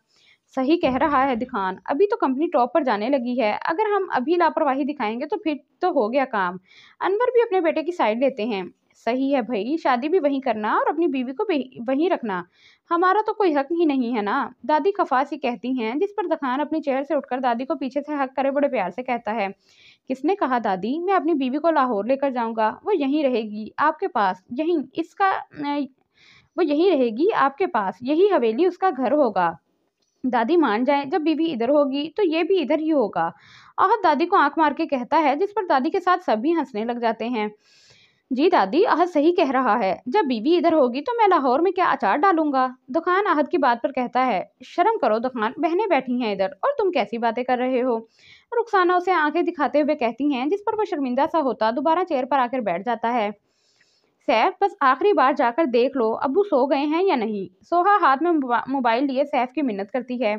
सही कह रहा है दिखान अभी तो कंपनी टॉप पर जाने लगी है अगर हम अभी लापरवाही दिखाएंगे तो फिर तो हो गया काम अनवर भी अपने बेटे की साइड लेते हैं सही है भाई शादी भी वहीं करना और अपनी बीवी को वहीं रखना हमारा तो कोई हक ही नहीं है ना दादी खफास ही कहती हैं जिस पर दखान अपनी चेयर से उठकर दादी को पीछे से हक करे बड़े प्यार से कहता है किसने कहा दादी मैं अपनी बीवी को लाहौर लेकर जाऊंगा वो यहीं रहेगी आपके पास यहीं इसका वो यहीं रहेगी आपके पास यही हवेली उसका घर होगा दादी मान जाए जब बीवी इधर होगी तो ये भी इधर ही होगा आहत दादी को आंख मार के कहता है जिस पर दादी के साथ सभी हंसने लग जाते हैं जी दादी आहत सही कह रहा है जब बीवी इधर होगी तो मैं लाहौर में क्या अचार डालूंगा दुकान आहत की बात पर कहता है शर्म करो दुकान बहने बैठी हैं इधर और तुम कैसी बातें कर रहे हो रुखसाना उसे आंखें दिखाते हुए कहती हैं जिस पर वह शर्मिंदा सा होता दोबारा चेयर पर आकर बैठ जाता है सैफ बस आखिरी बार जाकर देख लो अबू सो गए हैं या नहीं सोहा हाथ में मोबाइल लिए सैफ की मिन्नत करती है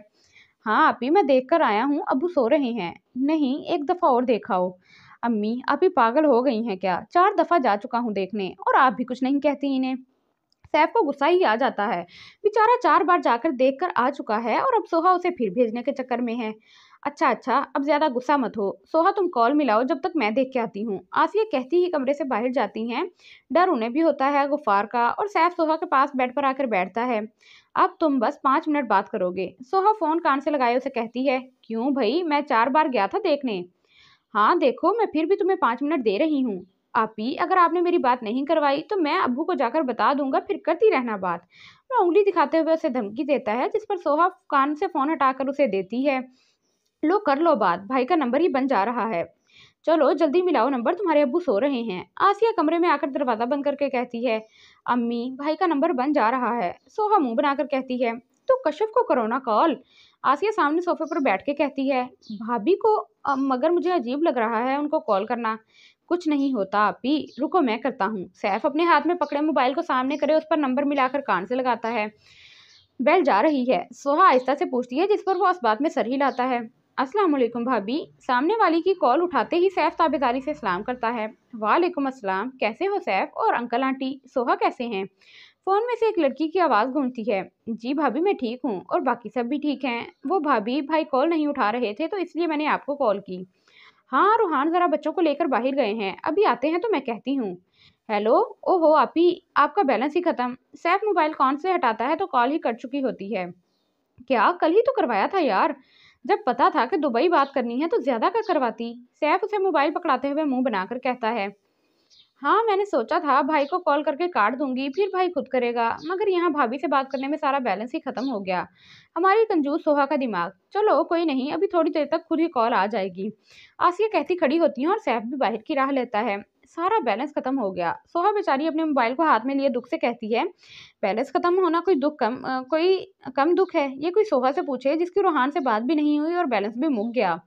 हाँ आपी मैं देख कर आया हूँ अबू सो रहे हैं नहीं एक दफ़ा और देखाओ अम्मी आप ही पागल हो गई हैं क्या चार दफ़ा जा चुका हूँ देखने और आप भी कुछ नहीं कहती इन्हें सैफ को गुस्सा ही आ जाता है बेचारा चार बार जाकर देख कर आ चुका है और अब सोहा उसे फिर भेजने के चक्कर में है अच्छा अच्छा अब ज़्यादा गुस्सा मत हो सोहा तुम कॉल मिलाओ जब तक मैं देख के आती हूँ आसिया कहती ही कमरे से बाहर जाती हैं डर उन्हें भी होता है गुफार का और सैफ सोहा के पास बेड पर आकर बैठता है अब तुम बस पाँच मिनट बात करोगे सोहा फ़ोन कान से लगाए उसे कहती है क्यों भाई मैं चार बार गया था देखने हाँ देखो मैं फिर भी तुम्हें पाँच मिनट दे रही हूँ आपी अगर आपने मेरी बात नहीं करवाई तो मैं अबू को जाकर बता दूंगा फिर करती रहना बात वह उंगली दिखाते हुए उसे धमकी देता है जिस पर सोहा कान से फ़ोन हटाकर उसे देती है लो कर लो बात भाई का नंबर ही बन जा रहा है चलो जल्दी मिलाओ नंबर तुम्हारे अबू सो रहे हैं आसिया कमरे में आकर दरवाज़ा बंद करके कहती है अम्मी भाई का नंबर बन जा रहा है सोहा मुंह बनाकर कहती है तो कश्यप को करो ना कॉल आसिया सामने सोफे पर बैठ के कहती है भाभी को मगर मुझे अजीब लग रहा है उनको कॉल करना कुछ नहीं होता आपी रुको मैं करता हूँ सैफ अपने हाथ में पकड़े मोबाइल को सामने करे उस पर नंबर मिलाकर कान से लगाता है बैल जा रही है सोहा आहिस्ता से पूछती है जिस पर वो इस बात में सर ही लाता है अस्सलाम वालेकुम भाभी सामने वाली की कॉल उठाते ही सैफ ताबेदारी से सलाम करता है वालेकुम अस्सलाम कैसे हो सैफ और अंकल आंटी सोहा कैसे हैं फ़ोन में से एक लड़की की आवाज़ गूंजती है जी भाभी मैं ठीक हूँ और बाकी सब भी ठीक हैं वो भाभी भाई कॉल नहीं उठा रहे थे तो इसलिए मैंने आपको कॉल की हाँ रूहान ज़रा बच्चों को लेकर बाहर गए हैं अभी आते हैं तो मैं कहती हूँ हेलो ओहो आपी आपका बैलेंस ही ख़त्म सैफ मोबाइल कौन से हटाता है तो कॉल ही कट चुकी होती है क्या कल ही तो करवाया था यार जब पता था कि दुबई बात करनी है तो ज़्यादा का करवाती सैफ उसे मोबाइल पकड़ाते हुए मुंह बनाकर कहता है हाँ मैंने सोचा था भाई को कॉल करके काट दूंगी फिर भाई खुद करेगा मगर यहाँ भाभी से बात करने में सारा बैलेंस ही ख़त्म हो गया हमारी कंजूस सोहा का दिमाग चलो कोई नहीं अभी थोड़ी देर तक खुद ही कॉल आ जाएगी आसिया कहती खड़ी होती हैं और सैफ भी बाहर की राह लेता है सारा बैलेंस खत्म हो गया सोहा बेचारी अपने मोबाइल को हाथ में लिए दुख से कहती है बैलेंस खत्म होना कोई दुख कम आ, कोई कम दुख है ये कोई सोहा से पूछे जिसकी रूहान से बात भी नहीं हुई और बैलेंस भी मुक गया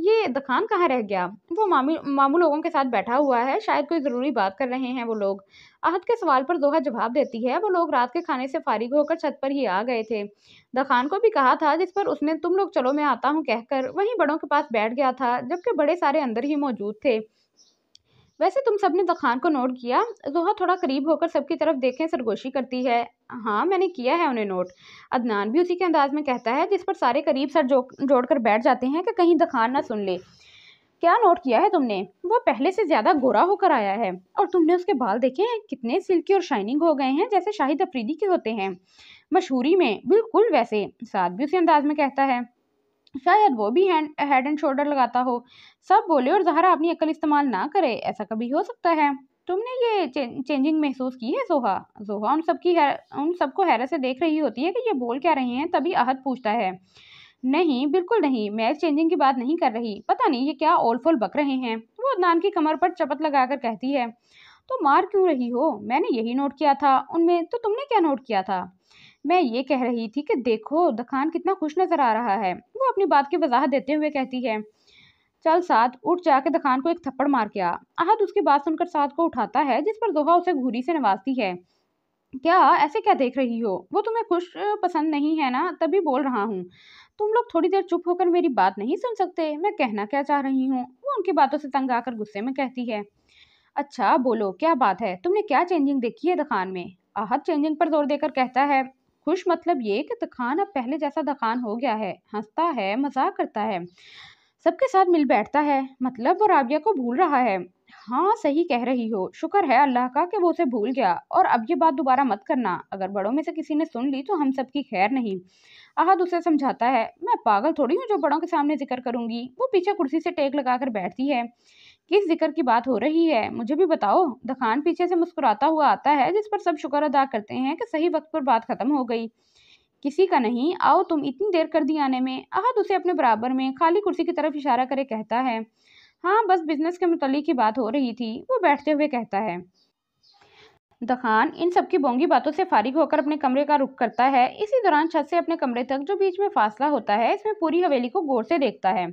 ये दखान कहाँ रह गया वो मामू मामू लोगों के साथ बैठा हुआ है शायद कोई ज़रूरी बात कर रहे हैं वो लोग अहद के सवाल पर दोहा जवाब देती है वो लोग रात के खाने से फारिग होकर छत पर ही आ गए थे दखान को भी कहा था जिस पर उसने तुम लोग चलो मैं आता हूँ कहकर वहीं बड़ों के पास बैठ गया था जबकि बड़े सारे अंदर ही मौजूद थे वैसे तुम सब ने दखान को नोट किया जोहा थोड़ा करीब होकर सबकी तरफ देखें सरगोशी करती है हाँ मैंने किया है उन्हें नोट अदनान भी उसी के अंदाज में कहता है जिस पर सारे करीब सर जो जोड़ कर बैठ जाते हैं कि कहीं दखान ना सुन ले क्या नोट किया है तुमने वो पहले से ज़्यादा गोरा होकर आया है और तुमने उसके बाल देखे हैं कितने सिल्की और शाइनिंग हो गए हैं जैसे शाहिद अफरीदी के होते हैं मशहूरी में बिल्कुल वैसे साथ भी उसी अंदाज में कहता है शायद वो भी हैंड हेड एंड शोल्डर लगाता हो सब बोले और जहरा अपनी अकल इस्तेमाल ना करे ऐसा कभी हो सकता है तुमने ये चे, चेंजिंग महसूस की है जोहा जोहा उन सबकी उन सबको हैरत से देख रही होती है कि ये बोल क्या रहे हैं तभी आहत पूछता है नहीं बिल्कुल नहीं इस चेंजिंग की बात नहीं कर रही पता नहीं ये क्या ओल फोल बक रहे हैं वो अदनान की कमर पर चपत लगाकर कहती है तो मार क्यों रही हो मैंने यही नोट किया था उनमें तो तुमने क्या नोट किया था मैं ये कह रही थी कि देखो दखान कितना खुश नजर आ रहा है वो अपनी बात की वजाहत देते हुए कहती है चल साथ उठ जाके दखान को एक थप्पड़ मार के आ आहद उसकी बात सुनकर साथ को उठाता है जिस पर दोहा उसे घूरी से नवाजती है क्या ऐसे क्या देख रही हो वो तुम्हें खुश पसंद नहीं है ना तभी बोल रहा हूँ तुम लोग थोड़ी देर चुप होकर मेरी बात नहीं सुन सकते मैं कहना क्या चाह रही हूँ वो उनकी बातों से तंग आकर गुस्से में कहती है अच्छा बोलो क्या बात है तुमने क्या चेंजिंग देखी है दखान में आहत चेंजिंग पर जोर देकर कहता है खुश मतलब ये कि तखान अब पहले जैसा दखान हो गया है हंसता है मजाक करता है सबके साथ मिल बैठता है मतलब वो राबिया को भूल रहा है हाँ सही कह रही हो शुक्र है अल्लाह का कि वो उसे भूल गया और अब ये बात दोबारा मत करना अगर बड़ों में से किसी ने सुन ली तो हम सब की खैर नहीं आहद उसे समझाता है मैं पागल थोड़ी हूँ जो बड़ों के सामने जिक्र करूँगी वो पीछे कुर्सी से टेक लगाकर बैठती है किस जिक्र की बात हो रही है मुझे भी बताओ दखान पीछे से मुस्कुराता हुआ आता है जिस पर सब शुक्र अदा करते हैं कि सही वक्त पर बात ख़त्म हो गई किसी का नहीं आओ तुम इतनी देर कर दी आने में अहद तो उसे अपने बराबर में खाली कुर्सी की तरफ इशारा करे कहता है हाँ बस बिजनेस के मुतल की बात हो रही थी वो बैठते हुए कहता है दखान इन सब की बोंगी बातों से फारिग होकर अपने कमरे का रुख करता है इसी दौरान छत से अपने कमरे तक जो बीच में फासला होता है इसमें पूरी हवेली को गौर से देखता है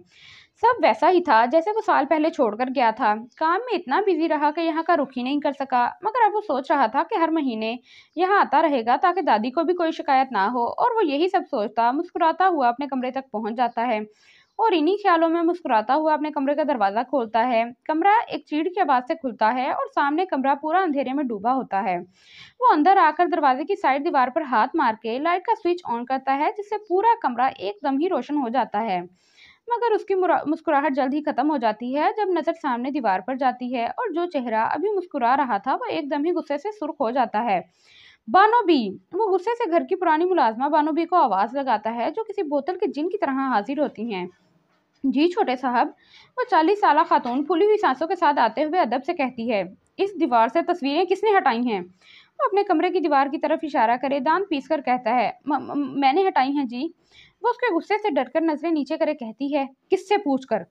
सब वैसा ही था जैसे वो साल पहले छोड़कर गया था काम में इतना बिजी रहा कि यहाँ का रुख ही नहीं कर सका मगर अब वो सोच रहा था कि हर महीने यहाँ आता रहेगा ताकि दादी को भी कोई शिकायत ना हो और वो यही सब सोचता मुस्कुराता हुआ अपने कमरे तक पहुँच जाता है और इन्हीं ख्यालों में मुस्कुराता हुआ अपने कमरे का दरवाज़ा खोलता है कमरा एक चीड़ की आवाज़ से खुलता है और सामने कमरा पूरा अंधेरे में डूबा होता है वो अंदर आकर दरवाजे की साइड दीवार पर हाथ मार के लाइट का स्विच ऑन करता है जिससे पूरा कमरा एकदम ही रोशन हो जाता है मगर उसकी मुस्कुराहट जल्द ही खत्म हो जाती है जब नज़र सामने दीवार पर जाती है और जो चेहरा अभी मुस्कुरा रहा था वह एकदम ही गुस्से से सुर्ख हो जाता है बानोबी वो गुस्से से घर की पुरानी मुलाजमा बानोबी को आवाज़ लगाता है जो किसी बोतल के जिन की तरह हाजिर होती हैं जी छोटे साहब वो चालीस साल खातून फूली हुई सांसों के साथ आते हुए अदब से कहती है इस दीवार से तस्वीरें किसने हटाई हैं वो अपने कमरे की दीवार की तरफ इशारा करे दांत पीस कर कहता है मैंने हटाई हैं जी वो उसके गुस्से से डरकर नजरें नीचे करे कहती है किससे पूछ कर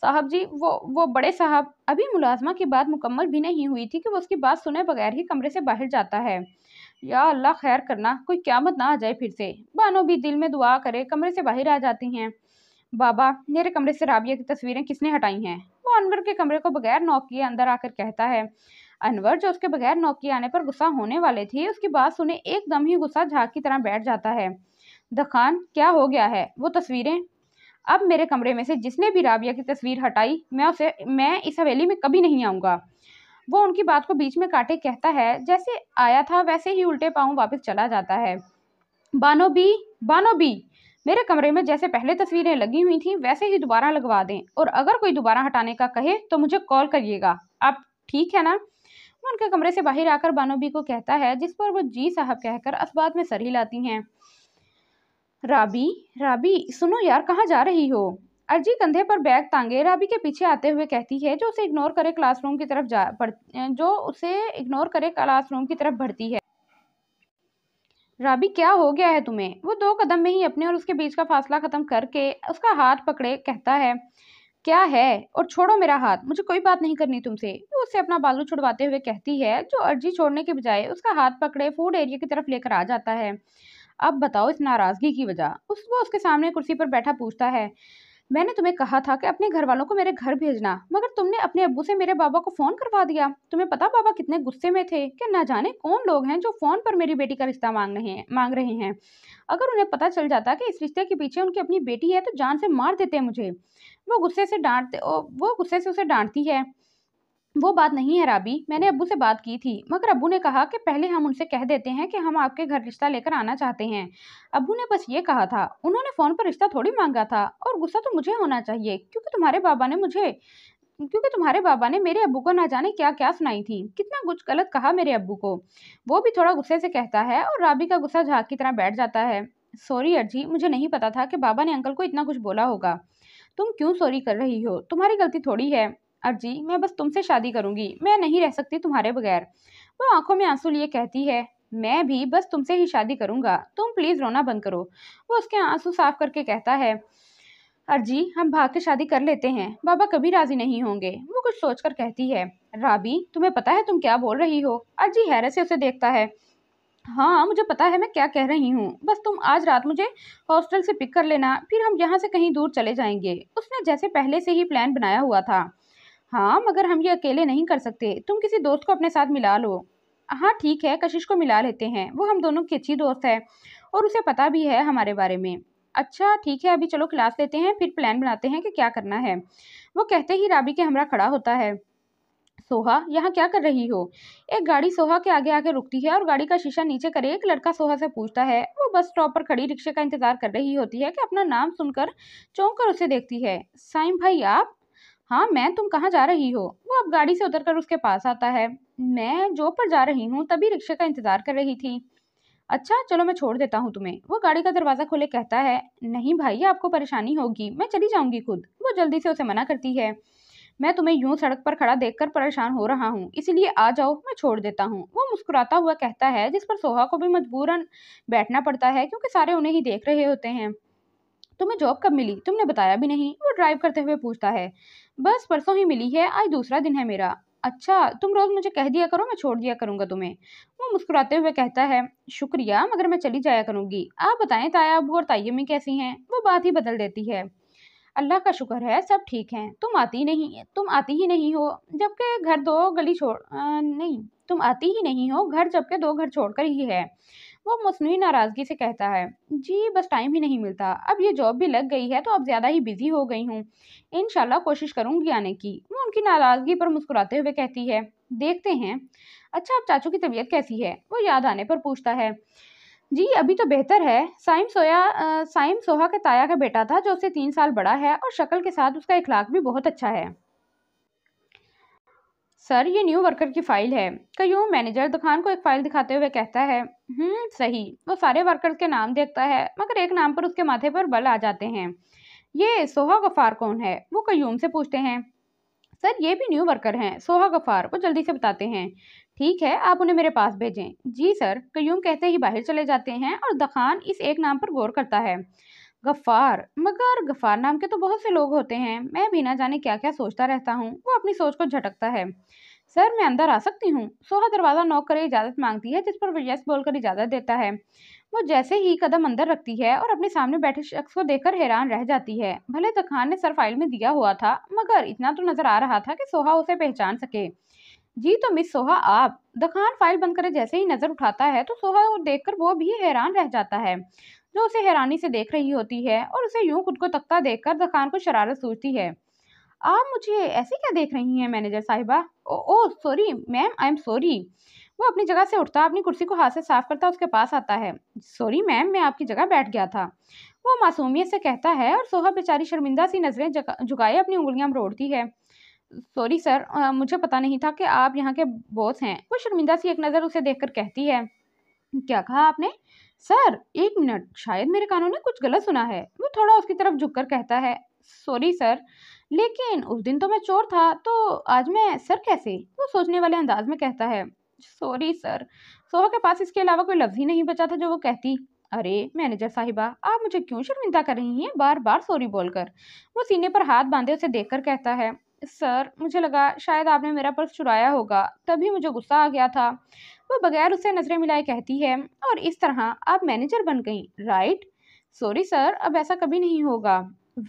साहब जी वो वो बड़े साहब अभी मुलाजमा की बात मुकम्मल भी नहीं हुई थी कि वो उसकी बात सुने बगैर ही कमरे से बाहर जाता है या अल्लाह खैर करना कोई क्यामत ना आ जाए फिर से बानो भी दिल में दुआ करे कमरे से बाहर आ जाती हैं बाबा मेरे कमरे से राबिया की तस्वीरें किसने हटाई हैं वो अनवर के कमरे को बगैर नॉक किए अंदर आकर कहता है अनवर जो उसके बगैर नौकी आने पर गुस्सा होने वाले थे उसकी बात सुने एकदम ही गुस्सा झाग की तरह बैठ जाता है दखान क्या हो गया है वो तस्वीरें अब मेरे कमरे में से जिसने भी राबिया की तस्वीर हटाई मैं उसे मैं इस हवेली में कभी नहीं आऊँगा वो उनकी बात को बीच में काटे कहता है जैसे आया था वैसे ही उल्टे पाँव वापस चला जाता है बानो बी बानो बी मेरे कमरे में जैसे पहले तस्वीरें लगी हुई थी वैसे ही दोबारा लगवा दें और अगर कोई दोबारा हटाने का कहे तो मुझे कॉल करिएगा आप ठीक है ना वो उनके कमरे से बाहर आकर बानो बी को कहता है जिस पर वो जी साहब कहकर इस में सर हिलाती हैं राबी राबी सुनो यार कहाँ जा रही हो अर्जी कंधे पर बैग तांगे राबी के पीछे आते हुए कहती है जो उसे इग्नोर करे क्लासरूम की तरफ जा जो उसे इग्नोर करे क्लासरूम की तरफ बढ़ती है राबी क्या हो गया है तुम्हें वो दो कदम में ही अपने और उसके बीच का फासला ख़त्म करके उसका हाथ पकड़े कहता है क्या है और छोड़ो मेरा हाथ मुझे कोई बात नहीं करनी तुमसे वो उससे अपना बालू छुड़वाते हुए कहती है जो अर्जी छोड़ने के बजाय उसका हाथ पकड़े फूड एरिया की तरफ लेकर आ जाता है अब बताओ इस नाराज़गी की वजह उस वो उसके सामने कुर्सी पर बैठा पूछता है मैंने तुम्हें कहा था कि अपने घर वालों को मेरे घर भेजना मगर तुमने अपने अबू से मेरे बाबा को फ़ोन करवा दिया तुम्हें पता बाबा कितने गुस्से में थे कि ना जाने कौन लोग हैं जो फ़ोन पर मेरी बेटी का रिश्ता मांग रहे हैं मांग रहे हैं अगर उन्हें पता चल जाता कि इस रिश्ते के पीछे उनकी अपनी बेटी है तो जान से मार देते मुझे वो गुस्से से डांटते वो गुस्से से उसे डांटती है वो बात नहीं है राबी मैंने अबू से बात की थी मगर अबू ने कहा कि पहले हम उनसे कह देते हैं कि हम आपके घर रिश्ता लेकर आना चाहते हैं अबू ने बस ये कहा था उन्होंने फ़ोन पर रिश्ता थोड़ी मांगा था और गुस्सा तो मुझे होना चाहिए क्योंकि तुम्हारे बाबा ने मुझे क्योंकि तुम्हारे बाबा ने मेरे अबू को ना जाने क्या क्या सुनाई थी कितना कुछ गलत कहा मेरे अबू को वो भी थोड़ा गुस्से से कहता है और राबी का गुस्सा झाक की तरह बैठ जाता है सॉरी अर्जी मुझे नहीं पता था कि बाबा ने अंकल को इतना कुछ बोला होगा तुम क्यों सॉरी कर रही हो तुम्हारी गलती थोड़ी है अर्जी मैं बस तुमसे शादी करूंगी मैं नहीं रह सकती तुम्हारे बगैर वो आंखों में आंसू लिए कहती है मैं भी बस तुमसे ही शादी करूंगा तुम प्लीज़ रोना बंद करो वो उसके आंसू साफ करके कहता है अर्जी हम भाग के शादी कर लेते हैं बाबा कभी राज़ी नहीं होंगे वो कुछ सोचकर कहती है राबी तुम्हें पता है तुम क्या बोल रही हो अर्जी हैरत से उसे देखता है हाँ मुझे पता है मैं क्या कह रही हूँ बस तुम आज रात मुझे हॉस्टल से पिक कर लेना फिर हम यहाँ से कहीं दूर चले जाएंगे उसने जैसे पहले से ही प्लान बनाया हुआ था हाँ मगर हम ये अकेले नहीं कर सकते तुम किसी दोस्त को अपने साथ मिला लो हाँ ठीक है कशिश को मिला लेते हैं वो हम दोनों की अच्छी दोस्त है और उसे पता भी है हमारे बारे में अच्छा ठीक है अभी चलो क्लास लेते हैं फिर प्लान बनाते हैं कि क्या करना है वो कहते ही राबी के हमरा खड़ा होता है सोहा यहाँ क्या कर रही हो एक गाड़ी सोहा के आगे आके रुकती है और गाड़ी का शीशा नीचे करे एक लड़का सोहा से पूछता है वो बस स्टॉप पर खड़ी रिक्शे का इंतजार कर रही होती है कि अपना नाम सुनकर चौंक कर उसे देखती है साइम भाई आप हाँ मैं तुम कहाँ जा रही हो वो अब गाड़ी से उतरकर उसके पास आता है मैं जॉब पर जा रही हूँ तभी रिक्शे का इंतज़ार कर रही थी अच्छा चलो मैं छोड़ देता हूँ तुम्हें वो गाड़ी का दरवाज़ा खोले कहता है नहीं भाई आपको परेशानी होगी मैं चली जाऊँगी खुद वो जल्दी से उसे मना करती है मैं तुम्हें यूं सड़क पर खड़ा देखकर परेशान हो रहा हूँ इसीलिए आ जाओ मैं छोड़ देता हूँ वो मुस्कुराता हुआ कहता है जिस पर सोहा को भी मजबूरन बैठना पड़ता है क्योंकि सारे उन्हें ही देख रहे होते हैं तुम्हें जॉब कब मिली तुमने बताया भी नहीं वो ड्राइव करते हुए पूछता है बस परसों ही मिली है आज दूसरा दिन है मेरा अच्छा तुम रोज़ मुझे कह दिया करो मैं छोड़ दिया करूँगा तुम्हें वो मुस्कुराते हुए कहता है शुक्रिया मगर मैं चली जाया करूँगी आप बताएं ताया अबू और में कैसी हैं वो बात ही बदल देती है अल्लाह का शुक्र है सब ठीक हैं तुम आती नहीं तुम आती ही नहीं हो जबकि घर दो गली छोड़ आ, नहीं तुम आती ही नहीं हो घर जबकि दो घर छोड़ ही है वो मसनू नाराज़गी से कहता है जी बस टाइम ही नहीं मिलता अब ये जॉब भी लग गई है तो अब ज़्यादा ही बिजी हो गई हूँ इन कोशिश करूँगी आने की वो उनकी नाराज़गी पर मुस्कुराते हुए कहती है देखते हैं अच्छा अब चाचू की तबीयत कैसी है वो याद आने पर पूछता है जी अभी तो बेहतर है साइम सोया साइम सोहा के ताया का बेटा था जो उससे तीन साल बड़ा है और शक्ल के साथ उसका इखलाक भी बहुत अच्छा है सर ये न्यू वर्कर की फाइल है क्यों मैनेजर दुकान को एक फाइल दिखाते हुए कहता है हम्म सही वो सारे वर्कर्स के नाम देखता है मगर एक नाम पर उसके माथे पर बल आ जाते हैं ये सोहा गफ़ार कौन है वो कयूम से पूछते हैं सर ये भी न्यू वर्कर हैं सोहा गफ़ार वो जल्दी से बताते हैं ठीक है आप उन्हें मेरे पास भेजें जी सर कयूम कहते ही बाहर चले जाते हैं और दखान इस एक नाम पर गौर करता है गफ्फार मगर गफ्फार नाम के तो बहुत से लोग होते हैं मैं भी ना जाने क्या क्या सोचता रहता हूँ वो अपनी सोच को झटकता है सर मैं अंदर आ सकती हूँ सोहा दरवाज़ा नॉक कर इजाज़त मांगती है जिस पर वो यस बोलकर इजाज़त देता है वो जैसे ही कदम अंदर रखती है और अपने सामने बैठे शख्स को देखकर हैरान रह जाती है भले तो खान ने सर फाइल में दिया हुआ था मगर इतना तो नज़र आ रहा था कि सोहा उसे पहचान सके जी तो मिस सोहा आप दखान फाइल बंद करे जैसे ही नज़र उठाता है तो सोहा को देखकर वो भी हैरान रह जाता है जो उसे हैरानी से देख रही होती है और उसे यूं खुद को तख्ता देखकर दखान को शरारत सूझती है आप मुझे ऐसे क्या देख रही हैं मैनेजर साहिबा oh, oh sorry ma'am I am sorry वो अपनी जगह से उठता अपनी कुर्सी को हाथ से साफ करता उसके पास आता है सॉरी मैम मैं आपकी जगह बैठ गया था वो मासूमियत से कहता है और सोहा बेचारी शर्मिंदा सी नज़रें झुकाए अपनी उंगलियां मरोड़ती है सॉरी सर मुझे पता नहीं था कि आप यहाँ के बॉस हैं वो शर्मिंदा सी एक नज़र उसे देखकर कहती है क्या कहा आपने सर एक मिनट शायद मेरे कानों ने कुछ गलत सुना है वो थोड़ा उसकी तरफ कर कहता है सॉरी सर लेकिन उस दिन तो मैं चोर था तो आज मैं सर कैसे वो सोचने वाले अंदाज में कहता है सॉरी सर सोहा के पास इसके अलावा कोई लफ्ज़ ही नहीं बचा था जो वो कहती अरे मैनेजर साहिबा आप मुझे क्यों शर्मिंदा कर रही हैं बार बार सॉरी बोलकर वो सीने पर हाथ बांधे उसे देखकर कहता है सर मुझे लगा शायद आपने मेरा पर्स चुराया होगा तभी मुझे गुस्सा आ गया था वो बगैर उसे नजरें मिलाए कहती है और इस तरह आप मैनेजर बन गई राइट सॉरी सर अब ऐसा कभी नहीं होगा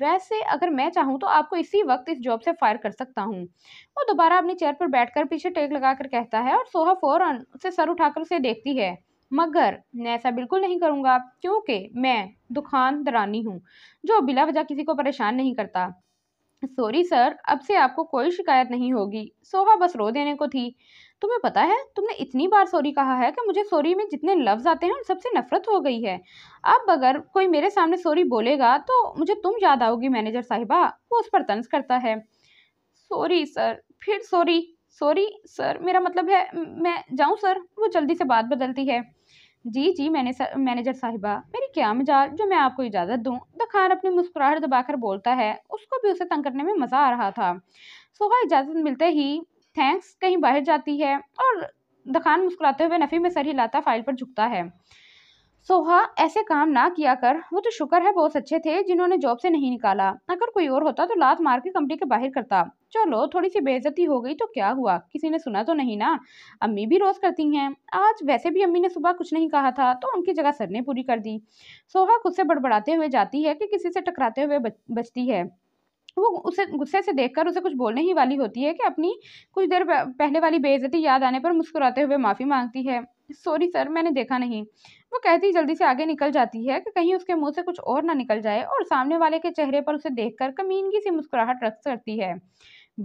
वैसे अगर मैं चाहूँ तो आपको इसी वक्त इस जॉब से फायर कर सकता हूँ वो दोबारा अपनी चेयर पर बैठकर पीछे टेक लगाकर कहता है और सोहा फौरन उसे सर उठाकर उसे देखती है मगर मैं ऐसा बिल्कुल नहीं करूँगा क्योंकि मैं दुकान दरानी हूँ जो बिला वजह किसी को परेशान नहीं करता सॉरी सर अब से आपको कोई शिकायत नहीं होगी सोहा बस रो देने को थी तुम्हें पता है तुमने इतनी बार सॉरी कहा है कि मुझे सॉरी में जितने लफ्ज़ आते हैं उन सबसे नफरत हो गई है अब अगर कोई मेरे सामने सॉरी बोलेगा तो मुझे तुम याद आओगी मैनेजर साहिबा वो उस पर तंज करता है सॉरी सर फिर सॉरी सॉरी सर मेरा मतलब है मैं जाऊँ सर वो जल्दी से बात बदलती है जी जी मैंने सा, मैनेजर साहिबा मेरी क्या मजाल जो मैं आपको इजाज़त दूँ दखान अपनी मुस्कुराहट दबाकर बोलता है उसको भी उसे तंग करने में मज़ा आ रहा था सोहा इजाज़त मिलते ही थैंक्स कहीं बाहर जाती है और दखान मुस्कुराते हुए नफ़ी में सर हिलाता फाइल पर झुकता है सो हाँ ऐसे काम ना किया कर वो तो शुक्र है बहुत अच्छे थे जिन्होंने जॉब से नहीं निकाला अगर कोई और होता तो लात मार के कंपनी के बाहर करता चलो थोड़ी सी बेइज्जती हो गई तो क्या हुआ किसी ने सुना तो नहीं ना अम्मी भी रोज़ करती हैं आज वैसे भी अम्मी ने सुबह कुछ नहीं कहा था तो उनकी जगह सर ने पूरी कर दी सोहा खुद से बड़बड़ाते हुए जाती है कि किसी से टकराते हुए बचती है वो उसे गुस्से से देखकर उसे कुछ बोलने ही वाली होती है कि अपनी कुछ देर पहले वाली बेइज्जती याद आने पर मुस्कुराते हुए माफ़ी मांगती है सॉरी सर मैंने देखा नहीं वो कहती जल्दी से आगे निकल जाती है कि कहीं उसके मुंह से कुछ और ना निकल जाए और सामने वाले के चेहरे पर उसे देखकर कमीनगी सी मुस्कुराहट रख करती है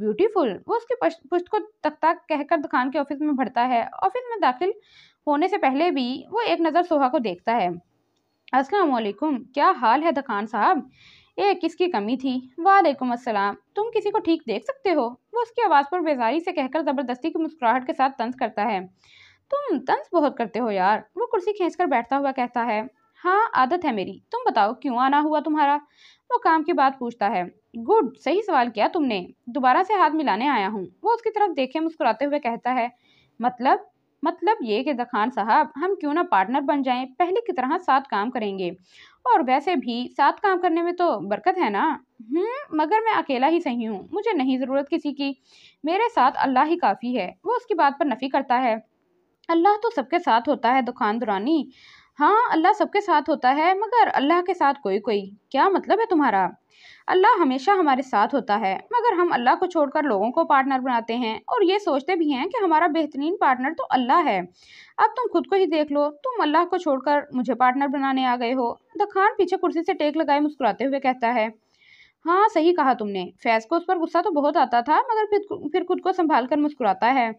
ब्यूटीफुल वो उसकी पुष्ट को तख्ता कहकर दुकान के ऑफिस में भरता है ऑफिस में दाखिल होने से पहले भी वो एक नज़र सोहा को देखता है अस्सलाम वालेकुम क्या हाल है दुकान साहब ये किसकी कमी थी वालेकुम अस्सलाम तुम किसी को ठीक देख सकते हो वो उसकी आवाज़ पर बेजारी से कहकर ज़बरदस्ती की मुस्कुराहट के साथ तंज करता है तुम तंज बहुत करते हो यार वो कुर्सी खींचकर बैठता हुआ कहता है हाँ आदत है मेरी तुम बताओ क्यों आना हुआ तुम्हारा वो काम की बात पूछता है गुड सही सवाल किया तुमने दोबारा से हाथ मिलाने आया हूँ वो उसकी तरफ देखे मुस्कुराते हुए कहता है मतलब मतलब ये कि दखान साहब हम क्यों ना पार्टनर बन जाएं पहले की तरह साथ काम करेंगे और वैसे भी साथ काम करने में तो बरकत है ना हम्म मगर मैं अकेला ही सही हूँ मुझे नहीं ज़रूरत किसी की मेरे साथ अल्लाह ही काफ़ी है वो उसकी बात पर नफ़ी करता है अल्लाह तो सबके साथ होता है दुकान दुरानी हाँ अल्लाह सबके साथ होता है मगर अल्लाह के साथ कोई कोई क्या मतलब है तुम्हारा अल्लाह हमेशा हमारे साथ होता है मगर हम अल्लाह को छोड़कर लोगों को पार्टनर बनाते हैं और ये सोचते भी हैं कि हमारा बेहतरीन पार्टनर तो अल्लाह है अब तुम खुद को ही देख लो तुम अल्लाह को छोड़कर मुझे पार्टनर बनाने आ गए हो द खान पीछे कुर्सी से टेक लगाए मुस्कुराते हुए कहता है हाँ सही कहा तुमने फैज़ को उस पर गुस्सा तो बहुत आता था मगर फिर फिर खुद को संभाल कर मुस्कुराता है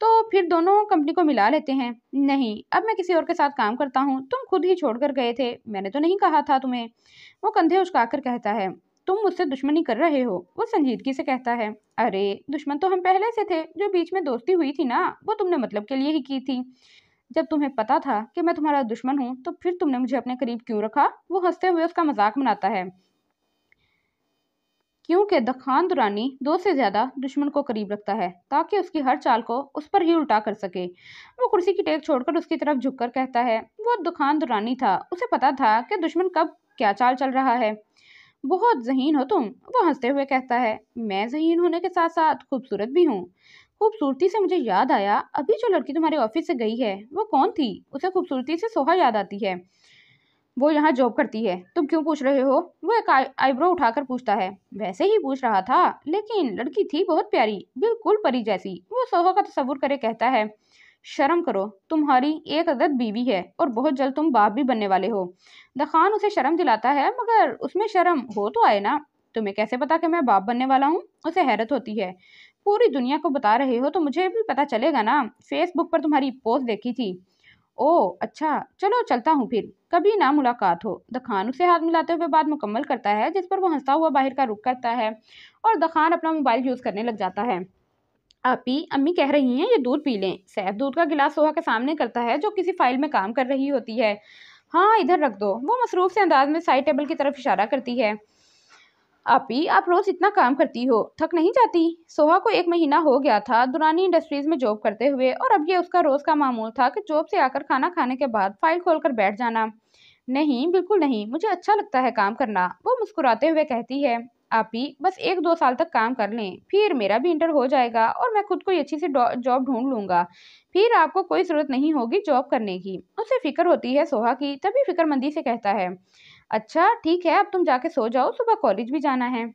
तो फिर दोनों कंपनी को मिला लेते हैं नहीं अब मैं किसी और के साथ काम करता हूँ तुम खुद ही छोड़ कर गए थे मैंने तो नहीं कहा था तुम्हें वो कंधे कर कहता है तुम मुझसे दुश्मनी कर रहे हो वो संजीदगी से कहता है अरे दुश्मन तो हम पहले से थे जो बीच में दोस्ती हुई थी ना वो तुमने मतलब के लिए ही की थी जब तुम्हें पता था कि मैं तुम्हारा दुश्मन हूँ तो फिर तुमने मुझे अपने करीब क्यों रखा वो हंसते हुए उसका मजाक बनाता है क्योंकि दखान दुरानी दो से ज़्यादा दुश्मन को करीब रखता है ताकि उसकी हर चाल को उस पर ही उल्टा कर सके वो कुर्सी की टेक छोड़कर उसकी तरफ झुककर कहता है वो दुखान दुरानी था उसे पता था कि दुश्मन कब क्या चाल चल रहा है बहुत जहीन हो तुम वो हंसते हुए कहता है मैं जहीन होने के साथ साथ खूबसूरत भी हूँ खूबसूरती से मुझे याद आया अभी जो लड़की तुम्हारे ऑफिस से गई है वो कौन थी उसे खूबसूरती से सोहा याद आती है वो यहाँ जॉब करती है तुम क्यों पूछ रहे हो वो एक आईब्रो उठाकर पूछता है वैसे ही पूछ रहा था लेकिन लड़की थी बहुत प्यारी बिल्कुल परी जैसी वो सोहा का तस्वुर करे कहता है शर्म करो तुम्हारी एक अदद बीवी है और बहुत जल्द तुम बाप भी बनने वाले हो द खान उसे शर्म दिलाता है मगर उसमें शर्म हो तो आए ना तुम्हें कैसे पता कि मैं बाप बनने वाला हूँ उसे हैरत होती है पूरी दुनिया को बता रहे हो तो मुझे भी पता चलेगा ना फेसबुक पर तुम्हारी पोस्ट देखी थी ओ अच्छा चलो चलता हूँ फिर कभी ना मुलाकात हो दखान उसे हाथ मिलाते हुए बात मुकम्मल करता है जिस पर वो हंसता हुआ बाहर का रुख करता है और दखान अपना मोबाइल यूज़ करने लग जाता है आपी अम्मी कह रही हैं ये दूध पी लें सैफ दूध का गिलास सोहा के सामने करता है जो किसी फाइल में काम कर रही होती है हाँ इधर रख दो वो मसरूफ़ से अंदाज में साइड टेबल की तरफ इशारा करती है आपी आप रोज़ इतना काम करती हो थक नहीं जाती सोहा को एक महीना हो गया था दुरानी इंडस्ट्रीज़ में जॉब करते हुए और अब ये उसका रोज़ का मामूल था कि जॉब से आकर खाना खाने के बाद फाइल खोलकर बैठ जाना नहीं बिल्कुल नहीं मुझे अच्छा लगता है काम करना वो मुस्कुराते हुए कहती है आप ही बस एक दो साल तक काम कर लें फिर मेरा भी इंटर हो जाएगा और मैं खुद कोई अच्छी सी जॉब ढूंढ लूंगा फिर आपको कोई ज़रूरत नहीं होगी जॉब करने की उसे फ़िक्र होती है सोहा की तभी फ़िक्रमंदी से कहता है अच्छा ठीक है अब तुम जाके सो जाओ सुबह कॉलेज भी जाना है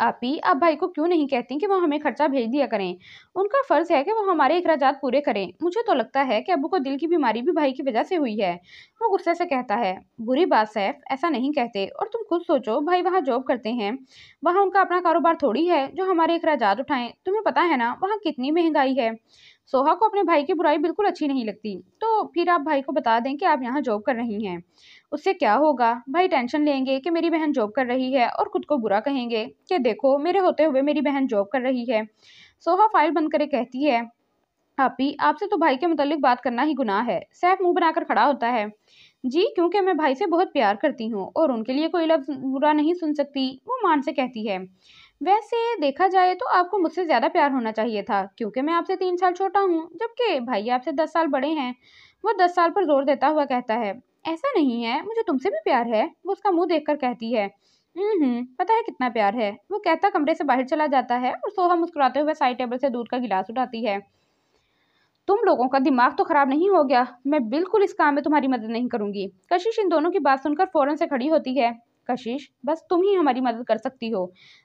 आप ही आप भाई को क्यों नहीं कहती कि वो हमें खर्चा भेज दिया करें उनका फ़र्ज़ है कि वो हमारे अखराज पूरे करें मुझे तो लगता है कि अबू को दिल की बीमारी भी भाई की वजह से हुई है वो गुस्से से कहता है बुरी बात सैफ ऐसा नहीं कहते और तुम खुद सोचो भाई वहाँ जॉब करते हैं वहाँ उनका अपना कारोबार थोड़ी है जो हमारे अखराज उठाएँ तुम्हें पता है ना वहाँ कितनी महंगाई है सोहा को अपने भाई की बुराई बिल्कुल अच्छी नहीं लगती तो फिर आप भाई को बता दें कि आप यहाँ जॉब कर रही हैं उससे क्या होगा भाई टेंशन लेंगे कि मेरी बहन जॉब कर रही है और खुद को बुरा कहेंगे कि देखो मेरे होते हुए मेरी बहन जॉब कर रही है सोहा फाइल बंद करे कहती है हापी आपसे तो भाई के मतलब बात करना ही गुनाह है सैफ मुंह बनाकर खड़ा होता है जी क्योंकि मैं भाई से बहुत प्यार करती हूँ और उनके लिए कोई लफ्ज़ बुरा नहीं सुन सकती वो मान से कहती है वैसे देखा जाए तो आपको मुझसे ज़्यादा प्यार होना चाहिए था क्योंकि मैं आपसे तीन साल छोटा हूँ जबकि भाई आपसे दस साल बड़े हैं वो दस साल पर जोर देता हुआ कहता है ऐसा नहीं है मुझे तुमसे भी प्यार है वो उसका मुंह देखकर कहती है पता है कितना प्यार है वो कहता कमरे से बाहर चला जाता है और सोहा मुस्कुराते हुए साइड टेबल से दूध का गिलास उठाती है तुम लोगों का दिमाग तो ख़राब नहीं हो गया मैं बिल्कुल इस काम में तुम्हारी मदद नहीं करूंगी कशिश इन दोनों की बात सुनकर फ़ौरन से खड़ी होती है कशिश बस तुम ही हमारी मदद कर सकती हो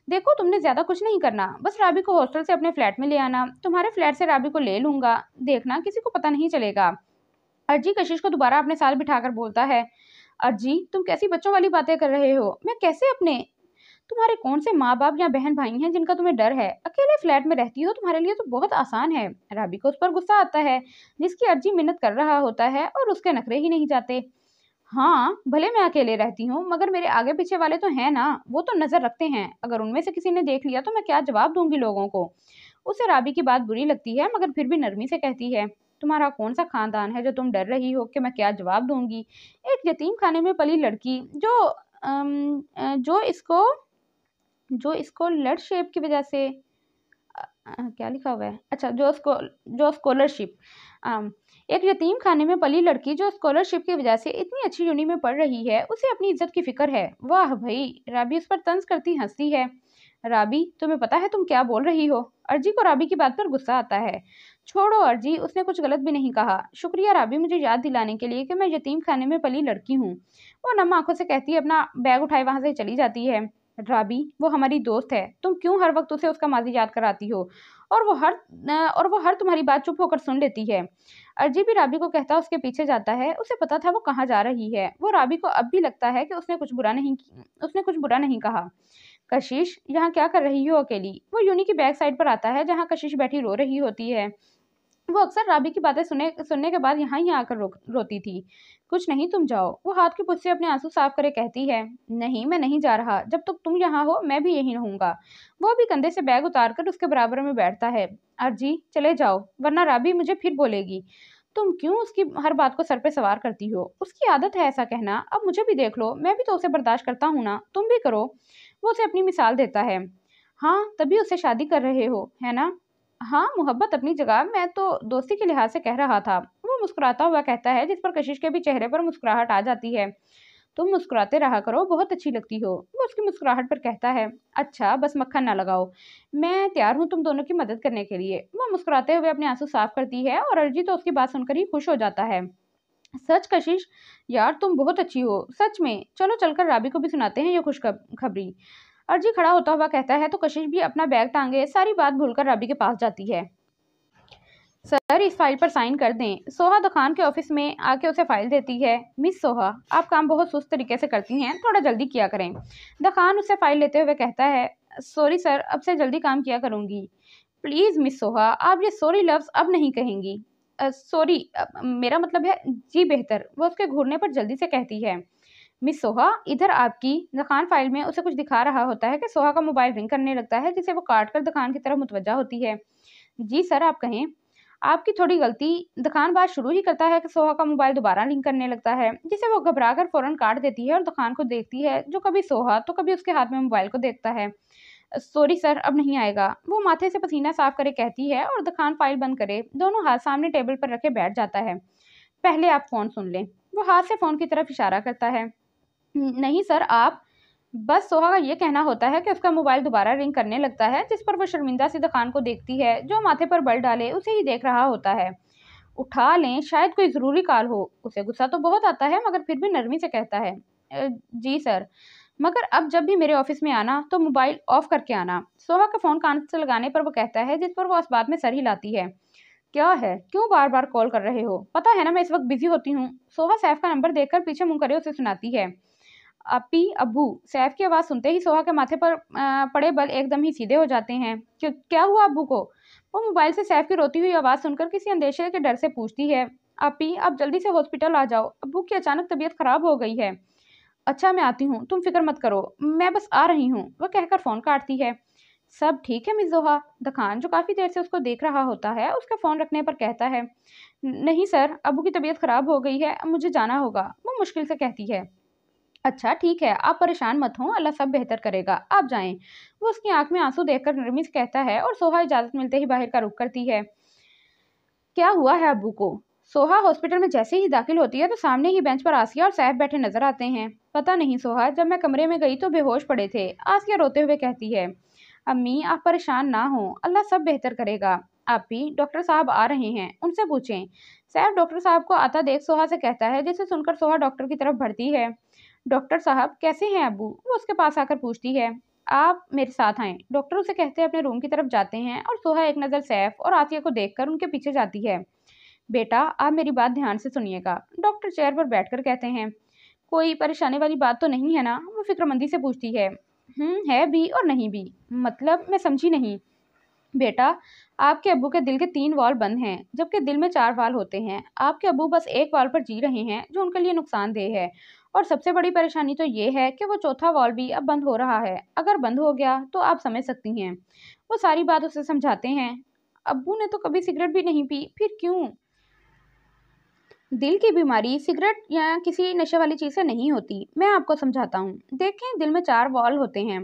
देखो तुमने ज़्यादा कुछ नहीं करना बस राबी को हॉस्टल से अपने फ्लैट में ले आना तुम्हारे फ्लैट से राबी को ले लूँगा देखना किसी को पता नहीं चलेगा अर्जी कशिश को दोबारा अपने साथ कर बोलता है अर्जी तुम कैसी बच्चों वाली बातें कर रहे हो मैं कैसे अपने तुम्हारे कौन से माँ बाप या बहन भाई हैं जिनका तुम्हें डर है अकेले फ्लैट में रहती हो तुम्हारे लिए तो बहुत आसान है राबी को उस पर गुस्सा आता है जिसकी अर्जी मिन्नत कर रहा होता है और उसके नखरे ही नहीं जाते हाँ भले मैं अकेले रहती हूँ मगर मेरे आगे पीछे वाले तो हैं ना वो तो नज़र रखते हैं अगर उनमें से किसी ने देख लिया तो मैं क्या जवाब दूंगी लोगों को उसे राबी की बात बुरी लगती है मगर फिर भी नरमी से कहती है तुम्हारा कौन सा खानदान है जो तुम डर रही हो कि मैं क्या जवाब दूंगी एक यतीम खाने में पली लड़की जो आ, जो इसको जो इसको लड़ शेप की वजह से क्या लिखा हुआ है अच्छा जो उसको जो स्कॉलरशिप एक यतीम खाने में पली लड़की जो स्कॉलरशिप की वजह से इतनी अच्छी यूनि में पढ़ रही है उसे अपनी इज्जत की फिक्र है वाह भाई राबी उस पर तंज करती हंसती है राबी तुम्हें पता है तुम क्या बोल रही हो अर्जी को राबी की बात पर गुस्सा आता है छोड़ो अर्जी उसने कुछ गलत भी नहीं कहा शुक्रिया राबी मुझे याद दिलाने के लिए कि मैं यतीम खाने में पली लड़की हूँ वो नम आंखों से कहती है अपना बैग उठाए वहाँ से चली जाती है राबी वो हमारी दोस्त है तुम क्यों हर वक्त उसे उसका माजी याद कराती हो और वो हर और वो हर तुम्हारी बात चुप होकर सुन लेती है अर्जी भी राबी को कहता उसके पीछे जाता है उसे पता था वो कहाँ जा रही है वो राबी को अब भी लगता है कि उसने कुछ बुरा नहीं उसने कुछ बुरा नहीं कहा कशिश यहाँ क्या कर रही हो अकेली वो यूनी की बैक साइड पर आता है जहाँ कशिश बैठी रो रही होती है वो अक्सर राबी की बातें सुने सुनने के बाद यहाँ ही आकर रो, रोती थी कुछ नहीं तुम जाओ वो हाथ की पुछ से अपने आंसू साफ करे कहती है नहीं मैं नहीं जा रहा जब तक तो तुम यहाँ हो मैं भी यहीं रहूँगा वो भी कंधे से बैग उतार कर उसके बराबर में बैठता है अर्जी चले जाओ वरना राबी मुझे फिर बोलेगी तुम क्यों उसकी हर बात को सर पे सवार करती हो उसकी आदत है ऐसा कहना अब मुझे भी देख लो मैं भी तो उसे बर्दाश्त करता हूँ ना तुम भी करो वो उसे अपनी मिसाल देता है हाँ तभी उसे शादी कर रहे हो है ना हाँ मोहब्बत अपनी जगह मैं तो दोस्ती के लिहाज से कह रहा था वो मुस्कुराता हुआ कहता है जिस पर कशिश के भी चेहरे पर मुस्कुराहट आ जाती है तुम मुस्कुराते रहा करो बहुत अच्छी लगती हो वो उसकी मुस्कुराहट पर कहता है अच्छा बस मक्खन ना लगाओ मैं तैयार हूँ तुम दोनों की मदद करने के लिए वो मुस्कुराते हुए अपने आंसू साफ करती है और अर्जी तो उसकी बात सुनकर ही खुश हो जाता है सच कशिश यार तुम बहुत अच्छी हो सच में चलो चलकर राबी को भी सुनाते हैं ये खुश खबरी अर्जी खड़ा होता हुआ कहता है तो कशिश भी अपना बैग टांगे सारी बात भूलकर रबी के पास जाती है सर इस फाइल पर साइन कर दें सोहा दुकान तो के ऑफिस में आके उसे फाइल देती है मिस सोहा आप काम बहुत सुस्त तरीके से करती हैं थोड़ा जल्दी किया करें दुकान उसे फाइल लेते हुए कहता है सॉरी सर अब से जल्दी काम किया करूँगी प्लीज़ मिस सोहा आप ये सॉरी लफ्ज़ अब नहीं कहेंगी सॉरी मेरा मतलब है जी बेहतर वह उसके घूरने पर जल्दी से कहती है मिस सोहा इधर आपकी दखान फाइल में उसे कुछ दिखा रहा होता है कि सोहा का मोबाइल रिंग करने लगता है जिसे वो काट कर दखान की तरफ मुतवजा होती है जी सर आप कहें आपकी थोड़ी गलती दखान बात शुरू ही करता है कि सोहा का मोबाइल दोबारा लिंक करने लगता है जिसे वो घबरा कर फ़ौरन काट देती है और दुकान को देखती है जो कभी सोहा तो कभी उसके हाथ में मोबाइल को देखता है सॉरी सर अब नहीं आएगा वो माथे से पसीना साफ करे कहती है और दुकान फाइल बंद करे दोनों हाथ सामने टेबल पर रखे बैठ जाता है पहले आप फ़ोन सुन लें वो हाथ से फ़ोन की तरफ इशारा करता है नहीं सर आप बस सोहा का ये कहना होता है कि उसका मोबाइल दोबारा रिंग करने लगता है जिस पर वो शर्मिंदा सिद्ध खान को देखती है जो माथे पर बल डाले उसे ही देख रहा होता है उठा लें शायद कोई ज़रूरी कॉल हो उसे गुस्सा तो बहुत आता है मगर फिर भी नरमी से कहता है जी सर मगर अब जब भी मेरे ऑफिस में आना तो मोबाइल ऑफ करके आना सोहा का फ़ोन कान से लगाने पर वो कहता है जिस पर वो उस बात में सर ही लाती है क्या है क्यों बार बार कॉल कर रहे हो पता है ना मैं इस वक्त बिजी होती हूँ सोहा सैफ का नंबर देखकर पीछे मुंह करे उसे सुनाती है अपी अबू सैफ की आवाज़ सुनते ही सोहा के माथे पर पड़े बल एकदम ही सीधे हो जाते हैं क्यों क्या हुआ अबू को वो मोबाइल से सैफ की रोती हुई आवाज़ सुनकर किसी अंदेशे के डर से पूछती है अपी आप जल्दी से हॉस्पिटल आ जाओ अबू की अचानक तबीयत ख़राब हो गई है अच्छा मैं आती हूँ तुम फिक्र मत करो मैं बस आ रही हूँ वह कहकर फ़ोन काटती है सब ठीक है मिस जोहा दखान जो काफ़ी देर से उसको देख रहा होता है उसका फ़ोन रखने पर कहता है नहीं सर अबू की तबीयत ख़राब हो गई है अब मुझे जाना होगा वो मुश्किल से कहती है अच्छा ठीक है आप परेशान मत हों अल्लाह सब बेहतर करेगा आप जाएं वो उसकी आंख में आंसू देखकर नरमी से कहता है और सोहा इजाज़त मिलते ही बाहर का रुख करती है क्या हुआ है अबू को सोहा हॉस्पिटल में जैसे ही दाखिल होती है तो सामने ही बेंच पर आसिया और सैफ बैठे नजर आते हैं पता नहीं सोहा जब मैं कमरे में गई तो बेहोश पड़े थे आसिया रोते हुए कहती है अम्मी आप परेशान ना हों अल्लाह सब बेहतर करेगा आप भी डॉक्टर साहब आ रहे हैं उनसे पूछें सैफ डॉक्टर साहब को आता देख सोहा से कहता है जिसे सुनकर सोहा डॉक्टर की तरफ बढ़ती है डॉक्टर साहब कैसे हैं अबू वो उसके पास आकर पूछती है आप मेरे साथ आएँ डॉक्टर उसे कहते हैं अपने रूम की तरफ जाते हैं और सोहा एक नज़र सैफ और आसिया को देखकर उनके पीछे जाती है बेटा आप मेरी बात ध्यान से सुनिएगा डॉक्टर चेयर पर बैठकर कहते हैं कोई परेशानी वाली बात तो नहीं है ना वो फिक्रमंदी से पूछती है हम्म, है भी और नहीं भी मतलब मैं समझी नहीं बेटा आपके अबू के दिल के तीन वाल बंद हैं जबकि दिल में चार वाल होते हैं आपके अबू बस एक वाल पर जी रहे हैं जो उनके लिए नुकसानदेह है और सबसे बड़ी परेशानी तो ये है कि वो चौथा वॉल भी अब बंद हो रहा है अगर बंद हो गया तो आप समझ सकती हैं वो सारी बात उसे समझाते हैं अबू ने तो कभी सिगरेट भी नहीं पी फिर क्यों दिल की बीमारी सिगरेट या किसी नशे वाली चीज़ से नहीं होती मैं आपको समझाता हूँ देखें दिल में चार वॉल होते हैं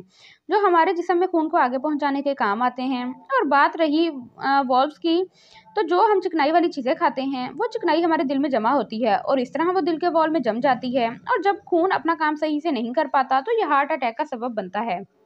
जो हमारे जिसम में खून को आगे पहुँचाने के काम आते हैं और बात रही वॉल्व की तो जो हम चिकनाई वाली चीज़ें खाते हैं वो चिकनाई हमारे दिल में जमा होती है और इस तरह वो दिल के वॉल में जम जाती है और जब खून अपना काम सही से नहीं कर पाता तो यह हार्ट अटैक का सबब बनता है